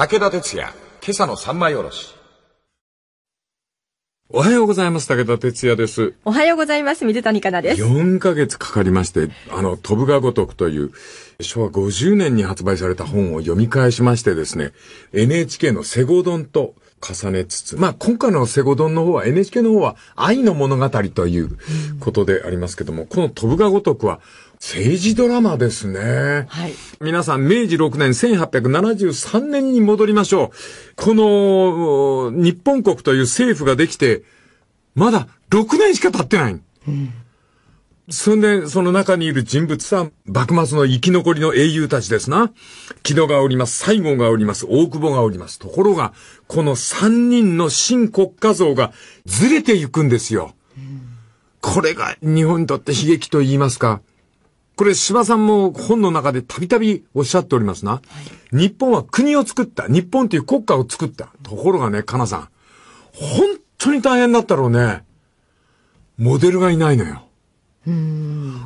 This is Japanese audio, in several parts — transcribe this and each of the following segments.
武田哲也、今朝の三枚おろし。おはようございます。武田哲也です。おはようございます。水谷香奈です。4ヶ月かかりまして、あの、飛ぶがごとくという、昭和50年に発売された本を読み返しましてですね、NHK のセゴドンと、重ねつつ、まあ今回のセゴドンの方は NHK の方は愛の物語ということでありますけども、この飛ぶがごとくは政治ドラマですね。はい。皆さん、明治6年1873年に戻りましょう。この、日本国という政府ができて、まだ6年しか経ってない。うん数年その中にいる人物さ、ん、幕末の生き残りの英雄たちですな。木戸がおります、西郷がおります、大久保がおります。ところが、この三人の新国家像がずれていくんですよ。これが日本にとって悲劇と言いますか。これ、柴さんも本の中でたびたびおっしゃっておりますな。日本は国を作った。日本という国家を作った。ところがね、かなさん。本当に大変だったろうね。モデルがいないのよ。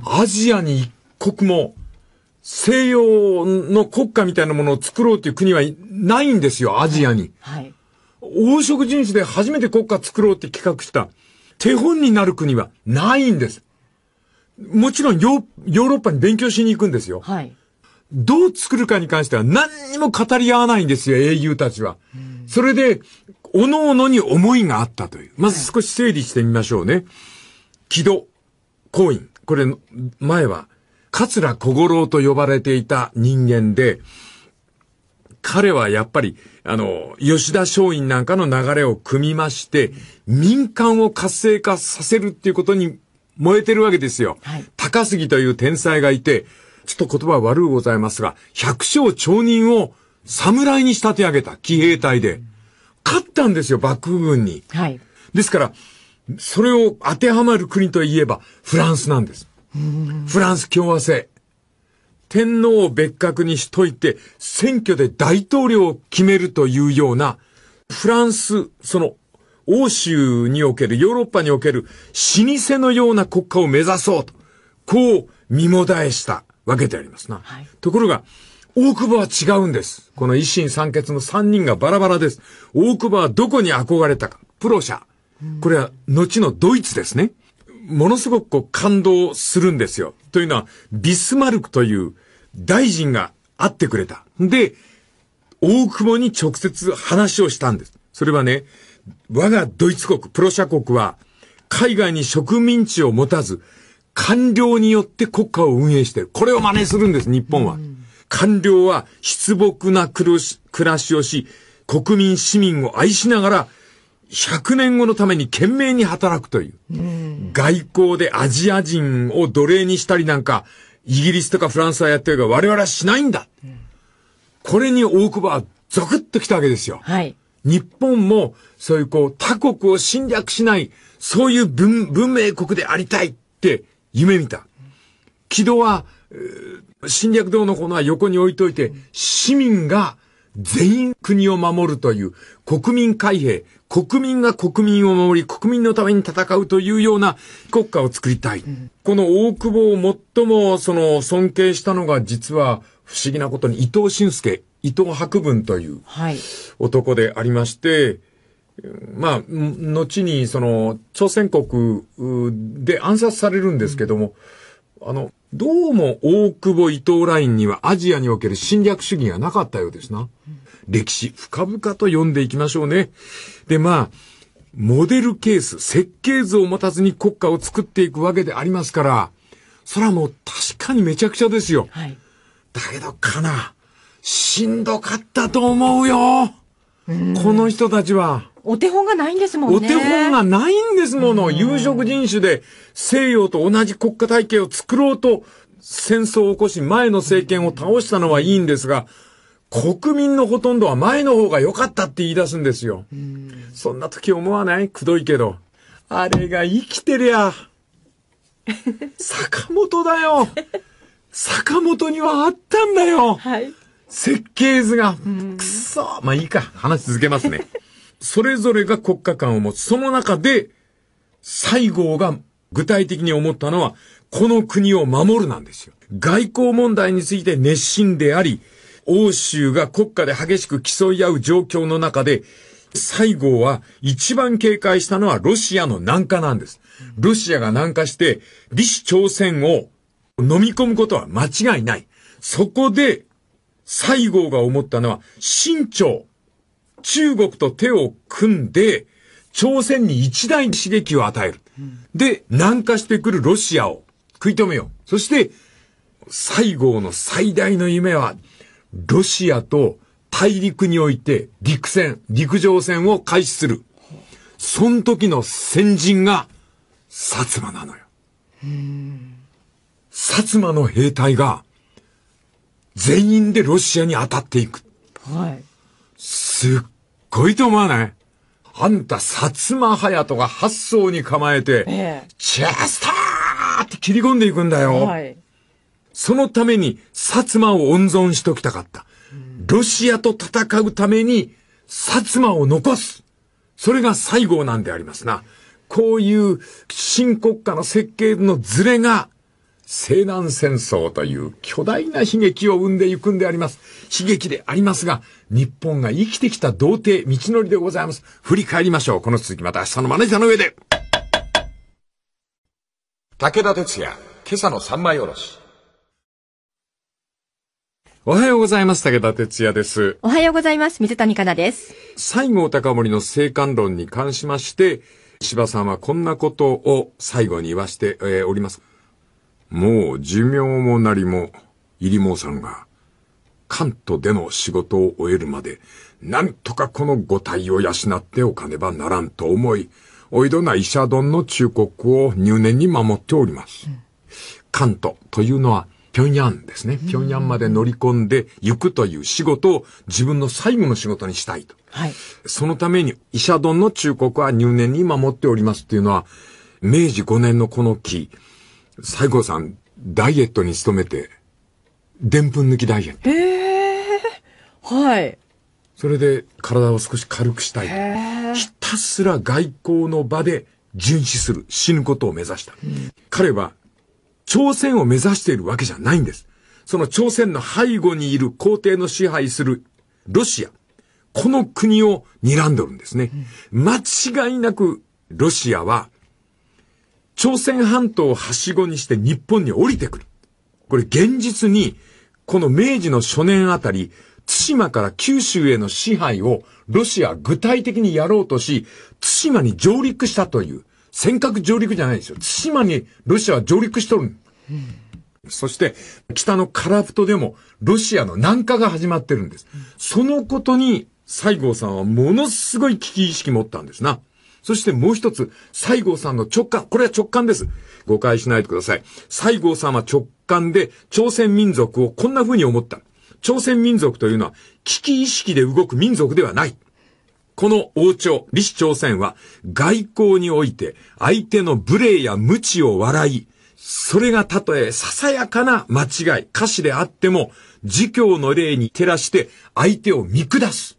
アジアに一国も西洋の国家みたいなものを作ろうという国はないんですよ、アジアに。はい。王色人種で初めて国家作ろうって企画した手本になる国はないんです。もちろんヨーロッパに勉強しに行くんですよ。はい。どう作るかに関しては何にも語り合わないんですよ、英雄たちは。それで、各々に思いがあったという。まず少し整理してみましょうね。軌道。コイン。これ、前は、桂小五郎と呼ばれていた人間で、彼はやっぱり、あの、吉田松陰なんかの流れを組みまして、民間を活性化させるっていうことに燃えてるわけですよ。はい、高杉という天才がいて、ちょっと言葉悪うございますが、百姓町人を侍に仕立て上げた、騎兵隊で。勝ったんですよ、幕府軍に。はい。ですから、それを当てはまる国といえば、フランスなんです。フランス共和制。天皇を別格にしといて、選挙で大統領を決めるというような、フランス、その、欧州における、ヨーロッパにおける、老舗のような国家を目指そうと、こう、身もだえしたわけでありますな。はい、ところが、大久保は違うんです。この一心三欠の三人がバラバラです。大久保はどこに憧れたか。プロ社。これは後のドイツですね。ものすごくこう感動するんですよ。というのは、ビスマルクという大臣が会ってくれた。で、大久保に直接話をしたんです。それはね、我がドイツ国、プロシャ国は、海外に植民地を持たず、官僚によって国家を運営している。これを真似するんです、日本は。官僚は失朴な暮らしをし、国民市民を愛しながら100年後のために懸命に働くという。うん、外交でアジア人を奴隷にしたりなんか、イギリスとかフランスはやってるが我々はしないんだ。うん、これに大久保はゾクッと来たわけですよ。はい。日本も、そういうこう、他国を侵略しない、そういう文、文明国でありたいって夢見た。軌道は、侵略道のこのは横に置いといて、市民が全員国を守るという国民開閉、国民が国民を守り、国民のために戦うというような国家を作りたい。うん、この大久保を最もその尊敬したのが実は不思議なことに伊藤俊介、伊藤博文という男でありまして、はい、まあ、後にその朝鮮国で暗殺されるんですけども、うん、あの、どうも大久保伊藤ラインにはアジアにおける侵略主義がなかったようですな。うん歴史深々と読んでいきましょうね。で、まあ、モデルケース、設計図を持たずに国家を作っていくわけでありますから、それはもう確かにめちゃくちゃですよ。はい、だけどかな、しんどかったと思うよ。うこの人たちは。お手本がないんですもんね。お手本がないんですもの。有色人種で西洋と同じ国家体系を作ろうと戦争を起こし前の政権を倒したのはいいんですが、国民のほとんどは前の方が良かったって言い出すんですよ。んそんな時思わないくどいけど。あれが生きてりゃ、坂本だよ。坂本にはあったんだよ。はい、設計図が。くそ。まあいいか。話し続けますね。それぞれが国家観を持つ。その中で、西郷が具体的に思ったのは、この国を守るなんですよ。外交問題について熱心であり、欧州が国家で激しく競い合う状況の中で、西郷は一番警戒したのはロシアの南下なんです。ロシアが南下して、李氏朝鮮を飲み込むことは間違いない。そこで、西郷が思ったのは、清朝、中国と手を組んで、朝鮮に一大刺激を与える。で、南下してくるロシアを食い止めよう。そして、西郷の最大の夢は、ロシアと大陸において陸戦、陸上戦を開始する。その時の先人が薩摩なのよ。薩摩の兵隊が全員でロシアに当たっていく。はい。すっごいと思わないあんた、薩摩隼人が八層に構えて、ええ、チェスターって切り込んでいくんだよ。はい。そのために薩摩を温存しときたかった。ロシアと戦うために薩摩を残す。それが西郷なんでありますな。こういう新国家の設計のズレが西南戦争という巨大な悲劇を生んでいくんであります。悲劇でありますが、日本が生きてきた童貞、道のりでございます。振り返りましょう。この続きまた明日のマネージャーの上で。武田鉄矢、今朝の三枚おろし。おはようございます。武田哲也です。おはようございます。水谷香奈です。西郷隆盛の生還論に関しまして、芝さんはこんなことを最後に言わして、えー、おります。もう寿命もなりも、入毛さんが、関東での仕事を終えるまで、なんとかこの五体を養っておかねばならんと思い、おいどな医者丼の忠告を入念に守っております。関東というのは、平壌ですね。平壌まで乗り込んで行くという仕事を自分の最後の仕事にしたいと。はい。そのために、医者殿の忠告は入念に守っておりますっていうのは、明治5年のこの期、西郷さん、ダイエットに努めて、でんぷん抜きダイエット。へえ。はい。それで体を少し軽くしたい。ひたすら外交の場で巡視する、死ぬことを目指した。うん、彼は朝鮮を目指しているわけじゃないんです。その朝鮮の背後にいる皇帝の支配するロシア。この国を睨んでるんですね。間違いなくロシアは朝鮮半島をはしごにして日本に降りてくる。これ現実にこの明治の初年あたり、対馬から九州への支配をロシア具体的にやろうとし、対馬に上陸したという、尖閣上陸じゃないですよ。対馬にロシアは上陸しとる。うん、そして、北のカラフトでも、ロシアの南下が始まってるんです。うん、そのことに、西郷さんはものすごい危機意識持ったんですな。そしてもう一つ、西郷さんの直感、これは直感です。誤解しないでください。西郷さんは直感で、朝鮮民族をこんな風に思った。朝鮮民族というのは、危機意識で動く民族ではない。この王朝、李氏朝鮮は、外交において、相手の無礼や無知を笑い、それがたとえささやかな間違い、歌詞であっても、自教の礼に照らして相手を見下す。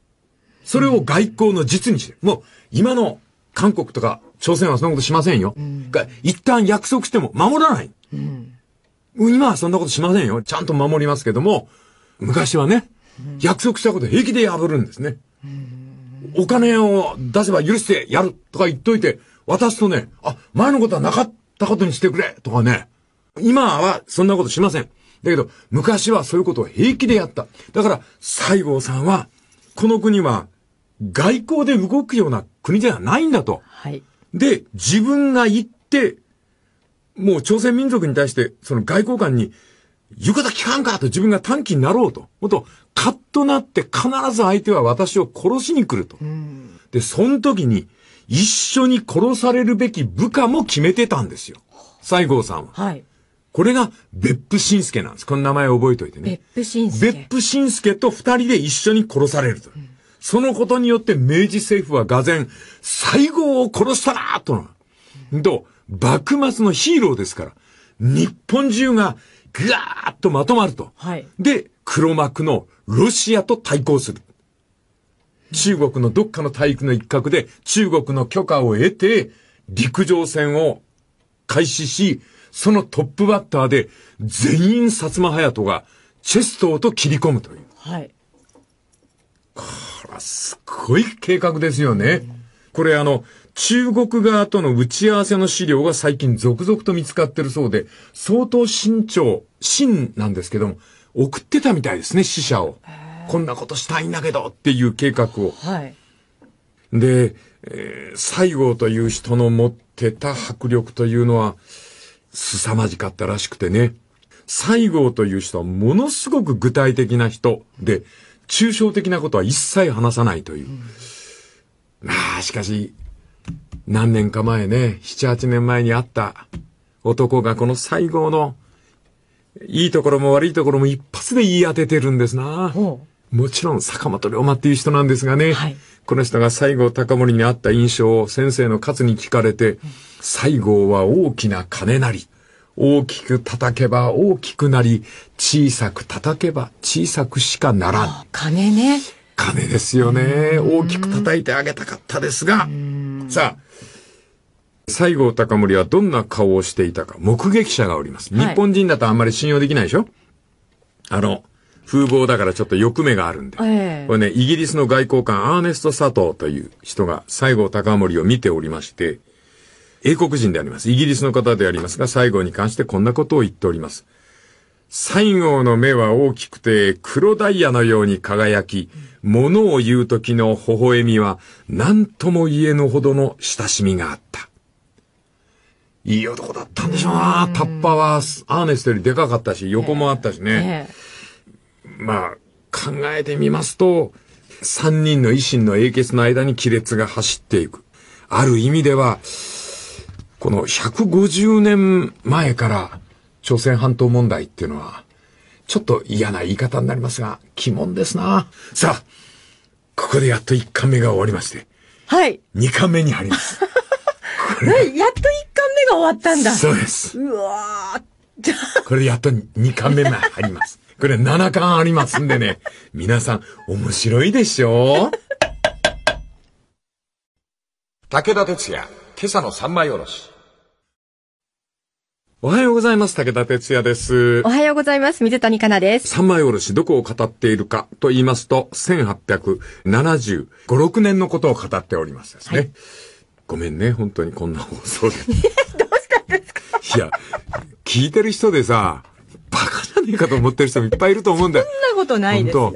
それを外交の実にしてもう、今の韓国とか朝鮮はそんなことしませんよ。うん、一旦約束しても守らない。うん、今はそんなことしませんよ。ちゃんと守りますけども、昔はね、約束したこと平気で破るんですね。うんお金を出せば許してやるとか言っといて、渡すとね、あ、前のことはなかったことにしてくれとかね。今はそんなことしません。だけど、昔はそういうことを平気でやった。だから、西郷さんは、この国は外交で動くような国ではないんだと。はい。で、自分が行って、もう朝鮮民族に対して、その外交官に、言うこと聞かんかと自分が短期になろうと。もっとカッとなって必ず相手は私を殺しに来ると。で、その時に一緒に殺されるべき部下も決めてたんですよ。西郷さんは。はい。これが別府晋介なんです。この名前を覚えておいてね。別府晋介。別府晋介と二人で一緒に殺されると。うん、そのことによって明治政府は俄然、西郷を殺したなとな。うん、と、幕末のヒーローですから、日本中がぐわーっとまとまると。はい、で、黒幕のロシアと対抗する。中国のどっかの体育の一角で中国の許可を得て陸上戦を開始し、そのトップバッターで全員薩摩隼人がチェストと切り込むという。はい。これはすごい計画ですよね。うん、これあの、中国側との打ち合わせの資料が最近続々と見つかってるそうで、相当慎重、真なんですけども、送ってたみたいですね、死者を。こんなことしたいんだけどっていう計画を。はい。で、えー、西郷という人の持ってた迫力というのは、凄まじかったらしくてね。西郷という人はものすごく具体的な人で、抽象的なことは一切話さないという。ま、うん、あ、しかし、何年か前ね、七八年前に会った男がこの西郷のいいところも悪いところも一発で言い当ててるんですな。もちろん坂本龍馬っていう人なんですがね、はい、この人が西郷隆盛にあった印象を先生の勝に聞かれて、うん、西郷は大きな金なり、大きく叩けば大きくなり、小さく叩けば小さくしかならん。金ね。金ですよね。大きく叩いてあげたかったですが、さあ、西郷隆盛はどんな顔をしていたか、目撃者がおります。日本人だとあんまり信用できないでしょ、はい、あの、風貌だからちょっと欲目があるんで。えー、これね、イギリスの外交官アーネスト・佐藤という人が西郷隆盛を見ておりまして、英国人であります。イギリスの方でありますが、西郷に関してこんなことを言っております。西郷の目は大きくて黒ダイヤのように輝き、物を言う時の微笑みは何とも言えぬほどの親しみがあった。いい男だったんでしょうな。タッパは、アーネストよりでかかったし、横もあったしね。まあ、考えてみますと、三人の維新の英傑の間に亀裂が走っていく。ある意味では、この150年前から朝鮮半島問題っていうのは、ちょっと嫌な言い方になりますが、鬼門ですな。さあ、ここでやっと1巻目が終わりまして。はい。2巻目に入ります。やっと1巻目が終わったんだ。そうです。うわあ。これやっと2巻目が入ります。これ7巻ありますんでね。皆さん、面白いでしょ武田鉄矢、今朝の三枚おろし。おはようございます。武田哲也です。おはようございます。水谷香奈です。三枚おろし、どこを語っているかと言いますと、1875、6年のことを語っておりますですね。はいごめんね、本当にこんな放送で。どうしたんですかいや、聞いてる人でさ、バカじゃねえかと思ってる人もいっぱいいると思うんだよ。そんなことないですよ。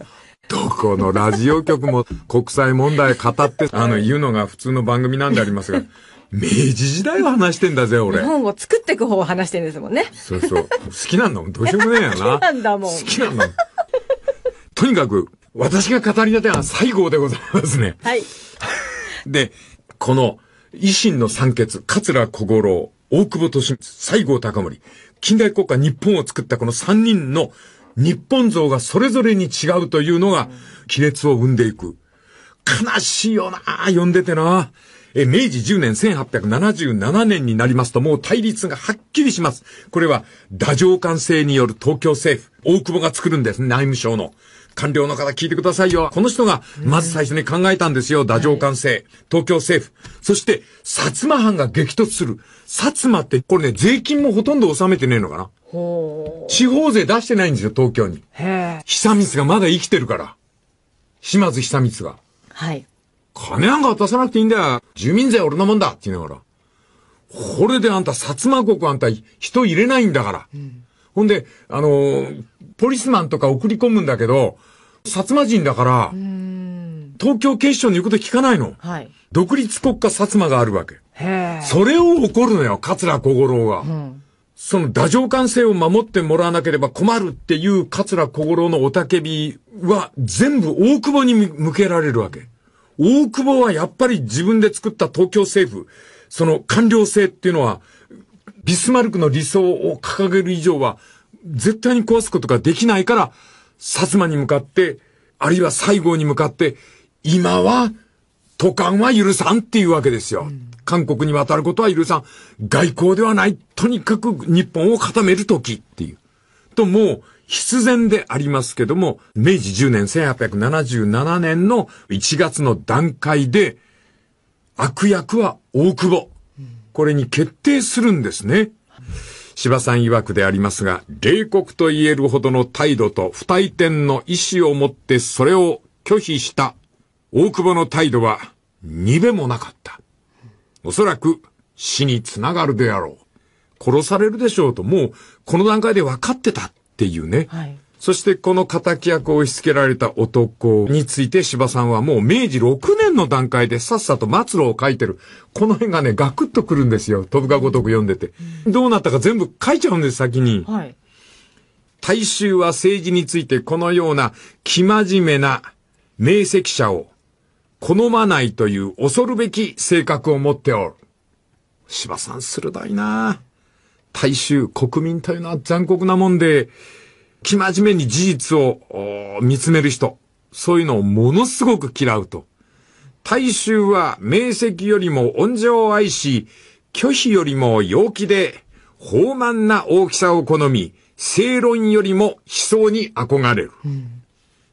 どこのラジオ局も国際問題語って、あの、言うのが普通の番組なんでありますが、明治時代を話してんだぜ、俺。日本を作っていく方を話してんですもんね。そうそう。好きなんだもん。どうしようもねえよな。好きなんだもん。好きなんだもん。とにかく、私が語りたては最後でございますね。はい。で、この、維新の三傑、桂小五郎、大久保利西郷隆盛、近代国家日本を作ったこの三人の日本像がそれぞれに違うというのが、亀裂を生んでいく。悲しいよな読んでてなえ、明治10年1877年になりますともう対立がはっきりします。これは、打上官制による東京政府、大久保が作るんです、内務省の。官僚の方聞いてくださいよ。この人が、まず最初に考えたんですよ。打上官制、東京政府。そして、薩摩藩が激突する。薩摩って、これね、税金もほとんど納めてねえのかな。地方税出してないんですよ、東京に。久光がまだ生きてるから。島津久光が。はい。金なんか渡さなくていいんだよ。住民税俺のもんだって言いながら。これであんた、薩摩国あんた、人入れないんだから。うん、ほんで、あのー、ポリスマンとか送り込むんだけど、薩摩人だから、東京警視庁の言うこと聞かないの。はい、独立国家薩摩があるわけ。それを怒るのよ、桂小五郎が。うんその打上官制を守ってもらわなければ困るっていう桂小五郎のおたけびは全部大久保に向けられるわけ。大久保はやっぱり自分で作った東京政府、その官僚制っていうのは、ビスマルクの理想を掲げる以上は、絶対に壊すことができないから、薩摩に向かって、あるいは西郷に向かって、今は、都官は許さんっていうわけですよ。うん、韓国に渡ることは許さん。外交ではない。とにかく日本を固めるときっていう。と、もう、必然でありますけども、明治10年1877年の1月の段階で、悪役は大久保。これに決定するんですね。芝さん曰くでありますが、冷酷と言えるほどの態度と不退転の意志を持ってそれを拒否した大久保の態度は、にべもなかった。おそらく死につながるであろう。殺されるでしょうと、もうこの段階で分かってたっていうね。はいそしてこの仇役を押し付けられた男について芝さんはもう明治6年の段階でさっさと末路を書いてる。この辺がね、ガクッとくるんですよ。飛ぶかごとく読んでて。どうなったか全部書いちゃうんです、先に。はい。大衆は政治についてこのような生真面目な明晰者を好まないという恐るべき性格を持っておる。芝さん鋭いな大衆、国民というのは残酷なもんで、生真面目に事実を見つめる人、そういうのをものすごく嫌うと。大衆は名跡よりも恩情を愛し、拒否よりも陽気で、豊満な大きさを好み、正論よりも思想に憧れる。うん、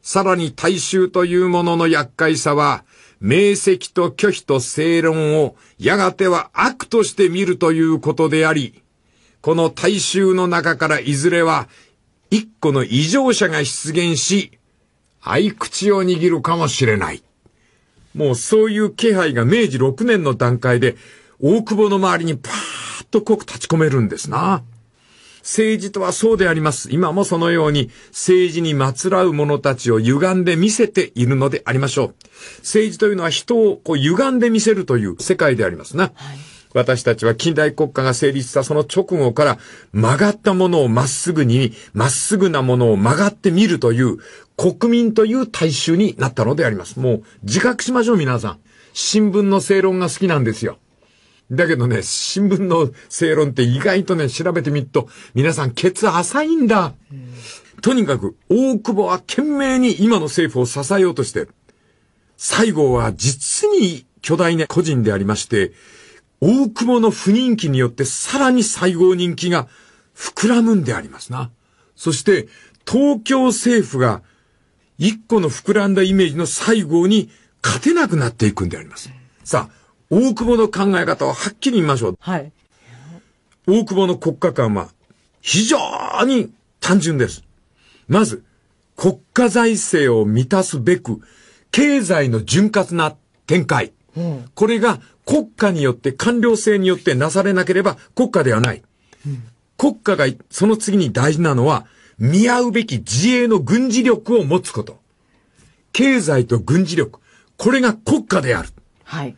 さらに大衆というものの厄介さは、名跡と拒否と正論をやがては悪として見るということであり、この大衆の中からいずれは一個の異常者が出現し、合口を握るかもしれない。もうそういう気配が明治6年の段階で、大久保の周りにパーッと濃く立ち込めるんですな。政治とはそうであります。今もそのように政治にまつらう者たちを歪んで見せているのでありましょう。政治というのは人をこう歪んで見せるという世界でありますな。はい私たちは近代国家が成立したその直後から曲がったものをまっすぐに、まっすぐなものを曲がってみるという国民という大衆になったのであります。もう自覚しましょう皆さん。新聞の正論が好きなんですよ。だけどね、新聞の正論って意外とね、調べてみると、皆さんケツ浅いんだ。とにかく、大久保は懸命に今の政府を支えようとしてる。西郷は実に巨大な個人でありまして、大久保の不人気によってさらに西郷人気が膨らむんでありますな。そして、東京政府が一個の膨らんだイメージの西郷に勝てなくなっていくんであります。さあ、大久保の考え方をはっきり見ましょう。はい。大久保の国家観は非常に単純です。まず、国家財政を満たすべく、経済の潤滑な展開。うん、これが国家によって、官僚制によってなされなければ国家ではない。国家が、その次に大事なのは、見合うべき自衛の軍事力を持つこと。経済と軍事力。これが国家である。はい。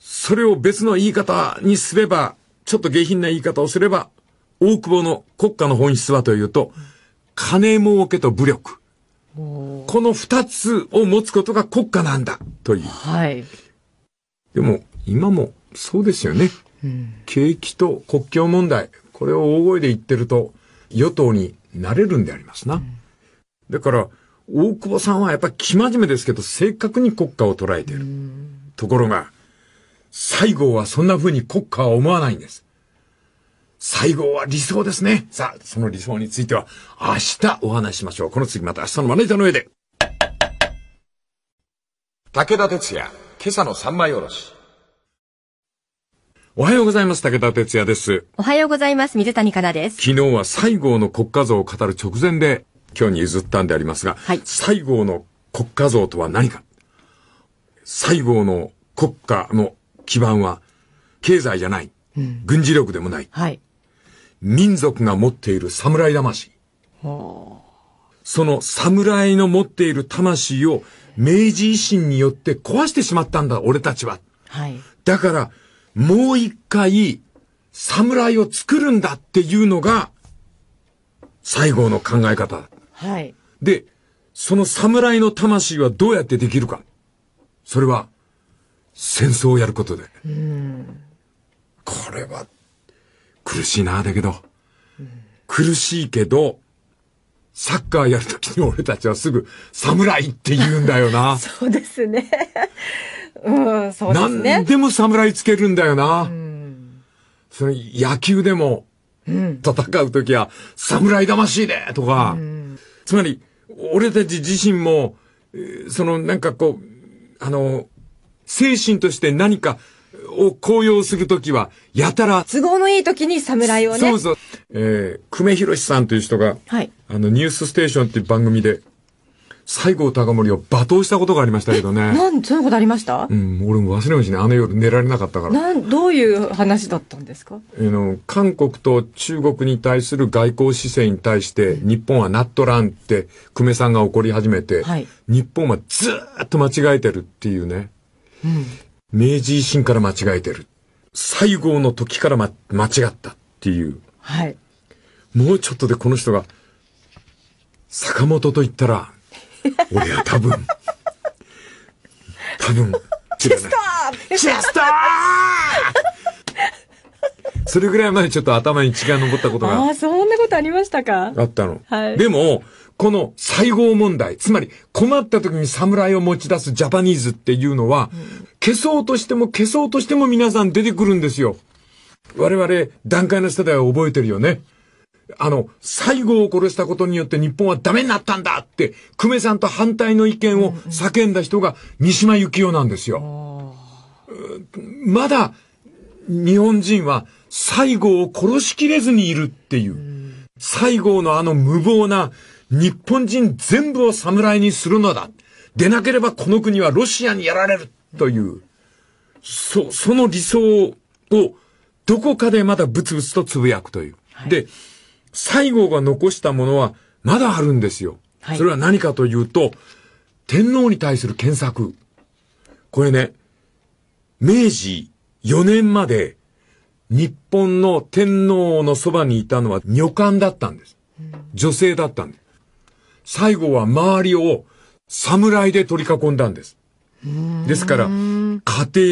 それを別の言い方にすれば、ちょっと下品な言い方をすれば、大久保の国家の本質はというと、金儲けと武力。この二つを持つことが国家なんだ、という。はい。でも今もそうですよね。うん、景気と国境問題、これを大声で言ってると、与党になれるんでありますな。うん、だから、大久保さんはやっぱり生真面目ですけど、正確に国家を捉えている。うん、ところが、西郷はそんな風に国家は思わないんです。西郷は理想ですね。さあ、その理想については、明日お話ししましょう。この次また明日のマネージャーの上で。武田鉄矢今朝の三枚おろし。おはようございます。武田哲也です。おはようございます。水谷香奈です。昨日は西郷の国家像を語る直前で、今日に譲ったんでありますが、はい、西郷の国家像とは何か西郷の国家の基盤は、経済じゃない、うん、軍事力でもない、はい、民族が持っている侍魂。はあその侍の持っている魂を明治維新によって壊してしまったんだ、俺たちは。はい。だから、もう一回、侍を作るんだっていうのが、西郷の考え方。はい。で、その侍の魂はどうやってできるか。それは、戦争をやることで。うん。これは、苦しいな、だけど。苦しいけど、サッカーやるときに俺たちはすぐ、侍って言うんだよな。そうですね。うん、そうですね。何でも侍つけるんだよな。うん、その野球でも、戦うときは、侍魂でとか、うん、つまり、俺たち自身も、そのなんかこう、あの、精神として何かを高揚するときは、やたら。都合のいいときに侍をね。そうそう。えー、久米宏さんという人が、はい。あの、ニュースステーションっていう番組で、西郷隆盛を罵倒したことがありましたけどね。なんそういうことありましたうん、俺も忘れもしね、あの夜寝られなかったから。なん、どういう話だったんですかえの、韓国と中国に対する外交姿勢に対して、日本はなっとらんって、久米さんが怒り始めて、はい、日本はずっと間違えてるっていうね。うん、明治維新から間違えてる。西郷の時から、ま、間違ったっていう。はい。もうちょっとでこの人が、坂本と言ったら、俺は多分、多分、チェスターチェスターそれぐらい前ちょっと頭に血が上ったことがあ。ああ、そんなことありましたかあったの。はい。でも、この西郷問題、つまり困った時に侍を持ち出すジャパニーズっていうのは、消そうとしても消そうとしても皆さん出てくるんですよ。我々、段階の世代は覚えてるよね。あの、西郷を殺したことによって日本はダメになったんだって、久米さんと反対の意見を叫んだ人が三島由紀夫なんですよ。まだ、日本人は西郷を殺しきれずにいるっていう。西郷のあの無謀な日本人全部を侍にするのだ。でなければこの国はロシアにやられるという、そ、その理想をどこかでまだブツブツとつぶやくという。はい、で、西郷が残したものはまだあるんですよ。はい、それは何かというと、天皇に対する検索。これね、明治4年まで日本の天皇のそばにいたのは女官だったんです。女性だったんです。最後は周りを侍で取り囲んだんです。ですから、家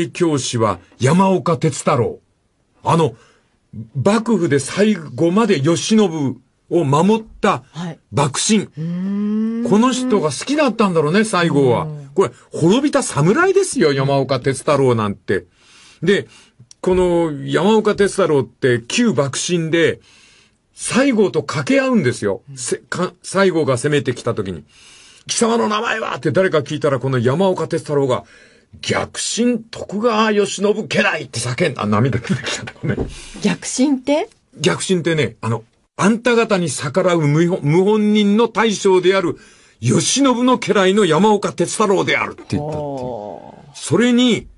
庭教師は山岡哲太郎。あの、幕府で最後まで慶喜を守った幕臣、はい、この人が好きだったんだろうね、最後は。これ、滅びた侍ですよ、山岡哲太郎なんて。で、この山岡哲太郎って旧幕臣で、西郷と掛け合うんですよ。せか西郷が攻めてきた時に。貴様の名前はって誰か聞いたら、この山岡哲太郎が、逆進徳川慶喜家来って叫んだ。涙出てきたごめん。逆進って逆進ってね、あの、あんた方に逆らう無本人の大将である、慶喜の家来の山岡哲太郎であるって言ったっていう。それに、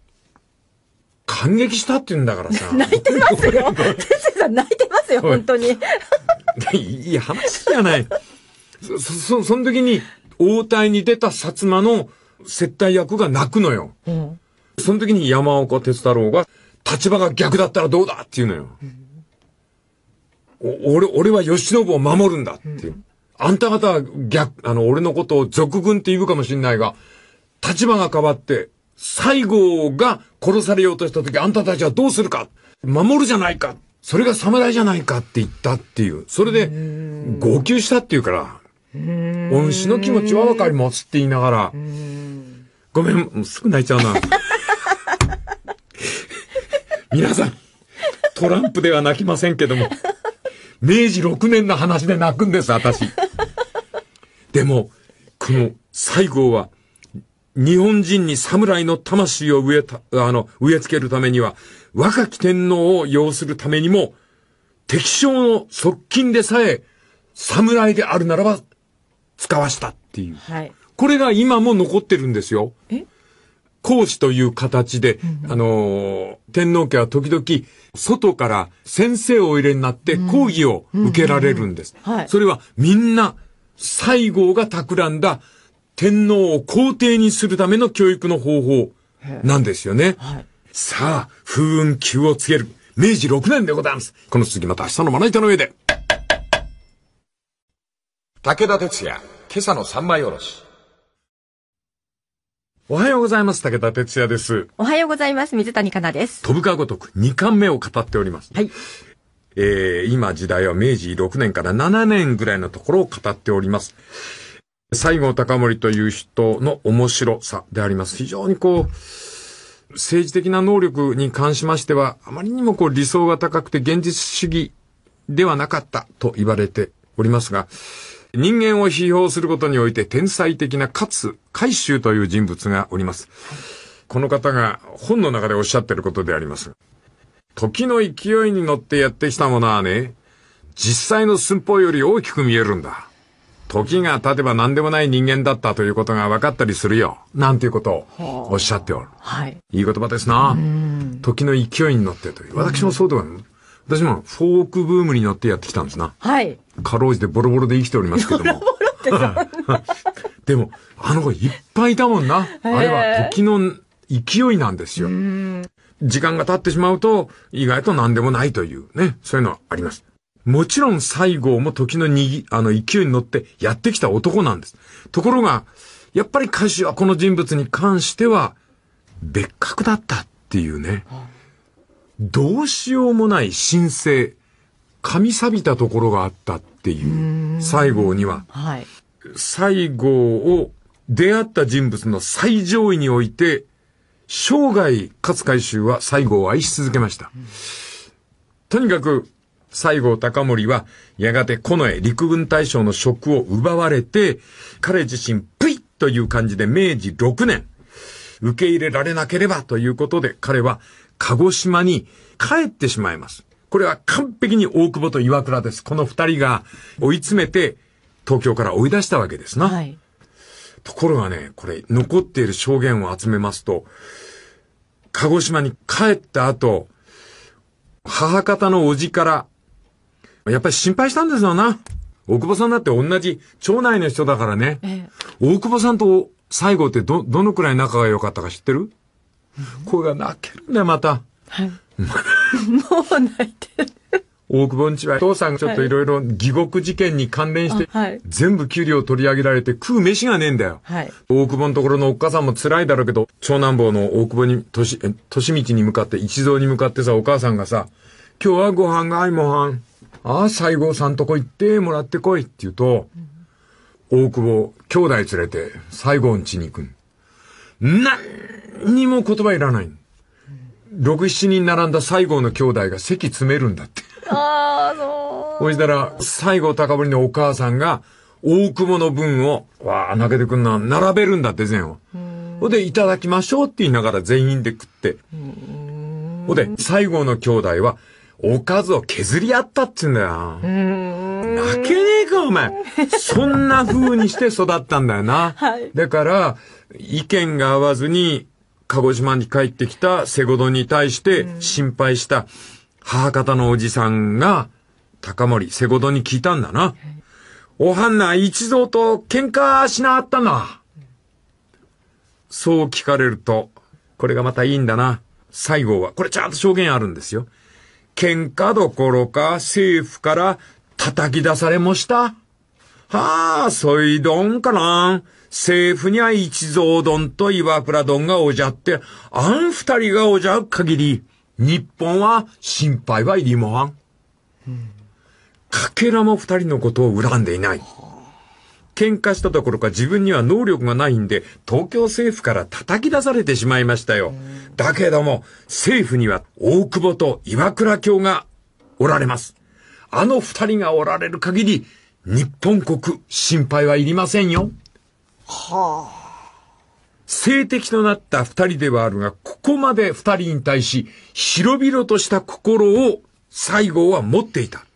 感激したって言うんだからさ。泣いてますよ。先生さん泣いてますよ、本当に。いい話じゃない。そ、そ、その時に、応対に出た薩摩の接待役が泣くのよ。うん、その時に山岡哲太郎が、立場が逆だったらどうだって言うのよ。うん、俺、俺は吉信を守るんだってう。ん、あんた方は逆、あの、俺のことを俗軍って言うかもしんないが、立場が変わって、西郷が殺されようとした時、あんたたちはどうするか守るじゃないかそれが侍じゃないかって言ったっていう。それで、号泣したっていうから、恩師の気持ちはわかりますって言いながら、ごめん、すぐ泣いちゃうな。皆さん、トランプでは泣きませんけども、明治6年の話で泣くんです、私。でも、この西郷は、日本人に侍の魂を植えた、あの、植え付けるためには、若き天皇を要するためにも、敵将の側近でさえ、侍であるならば、使わしたっていう。はい。これが今も残ってるんですよ。え講師という形で、あの、天皇家は時々、外から先生をお入れになって講義を受けられるんです。それはみんな、西郷が企んだ天皇を皇帝にするための教育の方法なんですよね。はい、さあ、風雲急を告げる。明治6年でございます。この続きまた明日のまな板の上で。武田哲也、今朝の三枚おろし。おはようございます。武田哲也です。おはようございます。水谷香奈です。飛ぶかごとく2巻目を語っております。はい。えー、今時代は明治6年から7年ぐらいのところを語っております。西郷隆盛という人の面白さであります。非常にこう、政治的な能力に関しましては、あまりにもこう理想が高くて現実主義ではなかったと言われておりますが、人間を批評することにおいて天才的なかつ海舟という人物がおります。この方が本の中でおっしゃってることであります。時の勢いに乗ってやってきたものはね、実際の寸法より大きく見えるんだ。時が経てば何でもない人間だったということが分かったりするよ。なんていうことをおっしゃっておる。はい。いい言葉ですな。時の勢いに乗ってという。私もそうでは私もフォークブームに乗ってやってきたんですな。はい。かろうじてボロボロで生きておりますけども。ボロボロって でも、あの子いっぱいいたもんな。あれは時の勢いなんですよ。時間が経ってしまうと、意外と何でもないというね、そういうのはあります。もちろん西郷も時のにぎ、あの、勢いに乗ってやってきた男なんです。ところが、やっぱり歌収、はこの人物に関しては、別格だったっていうね。どうしようもない神聖、神錆びたところがあったっていう、西郷には。はい。西郷を出会った人物の最上位において、生涯勝海舟は西郷を愛し続けました。とにかく、西郷隆盛は、やがて近衛陸軍大将の職を奪われて、彼自身、ぷいという感じで明治6年、受け入れられなければということで、彼は鹿児島に帰ってしまいます。これは完璧に大久保と岩倉です。この二人が追い詰めて、東京から追い出したわけですな。はい、ところがね、これ、残っている証言を集めますと、鹿児島に帰った後、母方のおじからやっぱり心配したんですよな。大久保さんだって同じ町内の人だからね。ええ、大久保さんと西郷ってど、どのくらい仲が良かったか知ってる、うん、声が泣けるんだよ、また。はい。もう泣いてる。大久保んちは、父さんがちょっといろいろ疑獄事件に関連して、はい、全部給料取り上げられて食う飯がねえんだよ。はい、大久保のところのおっかさんも辛いだろうけど、長男坊の大久保に、とし、え、としみちに向かって、一蔵に向かってさ、お母さんがさ、今日はご飯が合いもはん。ああ、西郷さんとこ行ってもらってこいって言うと、うん、大久保、兄弟連れて西郷ん家に行く。何にも言葉いらない。六七、人並んだ西郷の兄弟が席詰めるんだって。ああ、そう。ほしたら、西郷隆盛のお母さんが、大久保の分を、わあ、泣けてくんな、並べるんだって、全を。ほで、いただきましょうって言いながら全員で食って。ほで、西郷の兄弟は、おかずを削り合ったっ言うんだよ。泣けねえか、お前。そんな風にして育ったんだよな。はい。だから、意見が合わずに、鹿児島に帰ってきたセゴドに対して心配した母方のおじさんが、高森、セゴドに聞いたんだな。おはんな一蔵と喧嘩しなかったな。そう聞かれると、これがまたいいんだな。最後は、これちゃんと証言あるんですよ。喧嘩どころか政府から叩き出されました。はあ、そいどんかな。政府には一蔵んと岩倉どんがおじゃって、あん二人がおじゃう限り、日本は心配はいりもん。うん、かけらも二人のことを恨んでいない。喧嘩したどころか自分には能力がないんで、東京政府から叩き出されてしまいましたよ。だけども、政府には大久保と岩倉卿がおられます。あの二人がおられる限り、日本国心配はいりませんよ。はあ。性的となった二人ではあるが、ここまで二人に対し、広々とした心を西郷は持っていた。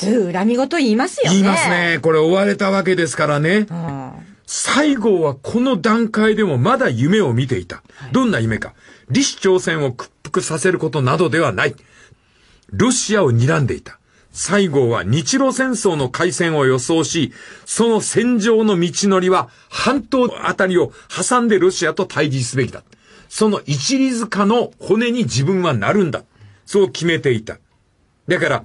通恨み事言いますよね。言いますね。これ追われたわけですからね。うん、西郷はこの段階でもまだ夢を見ていた。はい、どんな夢か。李氏朝鮮を屈服させることなどではない。ロシアを睨んでいた。西郷は日露戦争の開戦を予想し、その戦場の道のりは半島あたりを挟んでロシアと対峙すべきだ。その一里塚の骨に自分はなるんだ。そう決めていた。だから、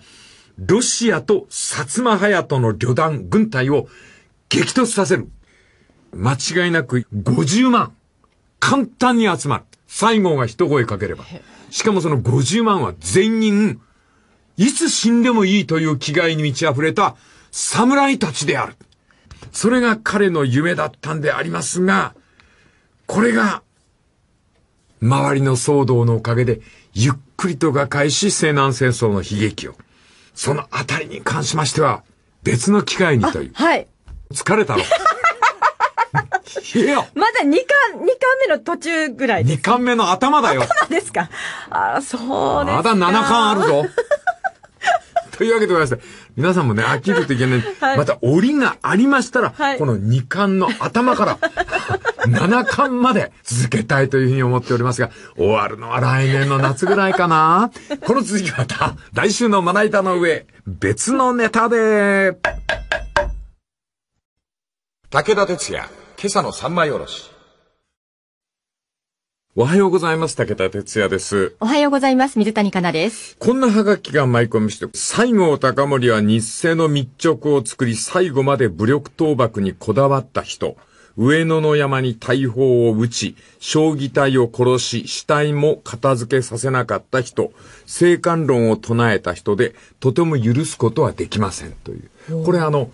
ロシアと薩摩隼人の旅団、軍隊を激突させる。間違いなく50万。簡単に集まる。西郷が一声かければ。しかもその50万は全員、いつ死んでもいいという気概に満ち溢れた侍たちである。それが彼の夢だったんでありますが、これが、周りの騒動のおかげで、ゆっくりと瓦解し、西南戦争の悲劇を。そのあたりに関しましては、別の機会にという。はい。疲れたろ。い やまだ2巻、二巻目の途中ぐらいです。2巻目の頭だよ。頭ですか。あそうですか。まだ7巻あるぞ。というわけでございまして、皆さんもね、飽きるといけない。はい、また、折りがありましたら、はい、この2巻の頭から、7 巻まで続けたいというふうに思っておりますが、終わるのは来年の夏ぐらいかな。この続きまた、来週のまな板の上、別のネタで。武田鉄矢、今朝の三枚おろし。おはようございます。武田哲也です。おはようございます。水谷香奈です。こんなハガキが舞い込みして、西郷隆盛は日清の密着を作り、最後まで武力倒幕にこだわった人。上野の山に大砲を撃ち、将棋隊を殺し、死体も片付けさせなかった人、生還論を唱えた人で、とても許すことはできませんという。これあの、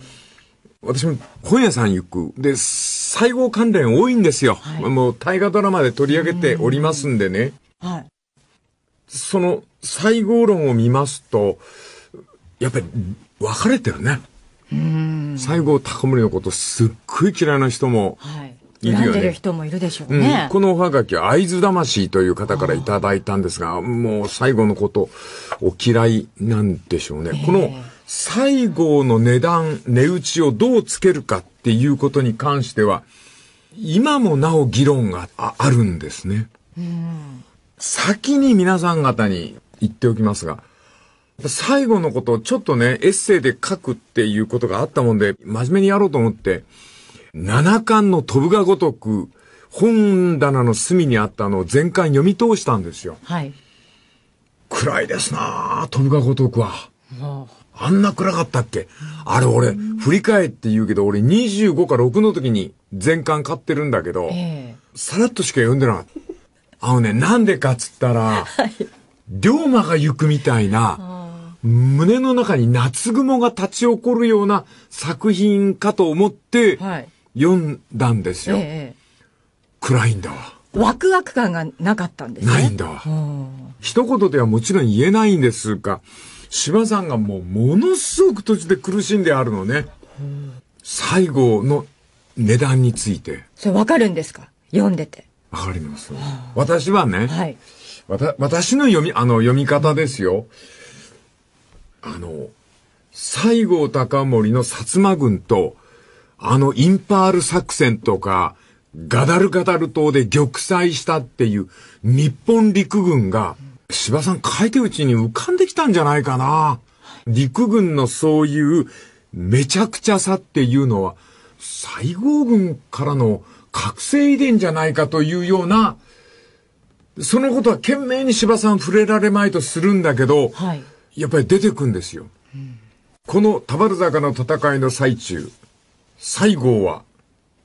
私も本屋さん行く。で、西郷関連多いんですよ。はい、もう大河ドラマで取り上げておりますんでね。はい。その西郷論を見ますと、やっぱり分かれてるね。西郷隆盛のことすっごい嫌いな人もいるよね。はい、る人もいるでしょうね。うん、このおはがきは会津魂という方からいただいたんですが、もう西郷のことお嫌いなんでしょうね。この西郷の値段、値打ちをどうつけるかっていうことに関しては、今もなお議論があるんですね。先に皆さん方に言っておきますが、最後のことをちょっとね、エッセイで書くっていうことがあったもんで、真面目にやろうと思って、七巻の飛ぶがごとく、本棚の隅にあったのを全巻読み通したんですよ。はい。暗いですなぁ、飛ぶがごとくは。はああんな暗かったっけあれ俺、振り返って言うけど、俺25か6の時に全巻買ってるんだけど、えー、さらっとしか読んでなかった。あのね、なんでかっつったら、はい、龍馬が行くみたいな、胸の中に夏雲が立ち起こるような作品かと思って、読んだんですよ、はいえー、暗いんだわ。ワクワク感がなかったんですね。ないんだわ。一言ではもちろん言えないんですが、芝さんがもうものすごく途中で苦しんであるのね。最後の値段について。それわかるんですか読んでて。わかります。私はね、はい、わた私の読み、あの、読み方ですよ。あの、西郷隆盛の薩摩軍と、あのインパール作戦とか、ガダルガダル島で玉砕したっていう日本陸軍が、うん芝さん書いてるうちに浮かんできたんじゃないかな。陸軍のそういうめちゃくちゃさっていうのは、西郷軍からの覚醒遺伝じゃないかというような、そのことは懸命に芝さん触れられまいとするんだけど、はい、やっぱり出てくんですよ。うん、この田原坂の戦いの最中、西郷は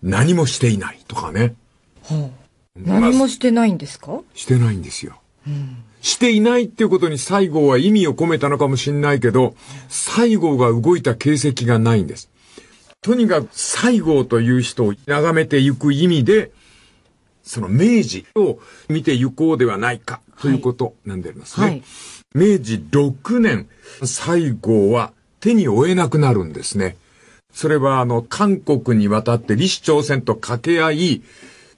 何もしていないとかね。はあ、何もしてないんですか、してないんですよ。うんしていないっていうことに西郷は意味を込めたのかもしんないけど、西郷が動いた形跡がないんです。とにかく西郷という人を眺めていく意味で、その明治を見て行こうではないかということなんでありますね。はいはい、明治6年、西郷は手に負えなくなるんですね。それはあの、韓国に渡って李氏朝鮮と掛け合い、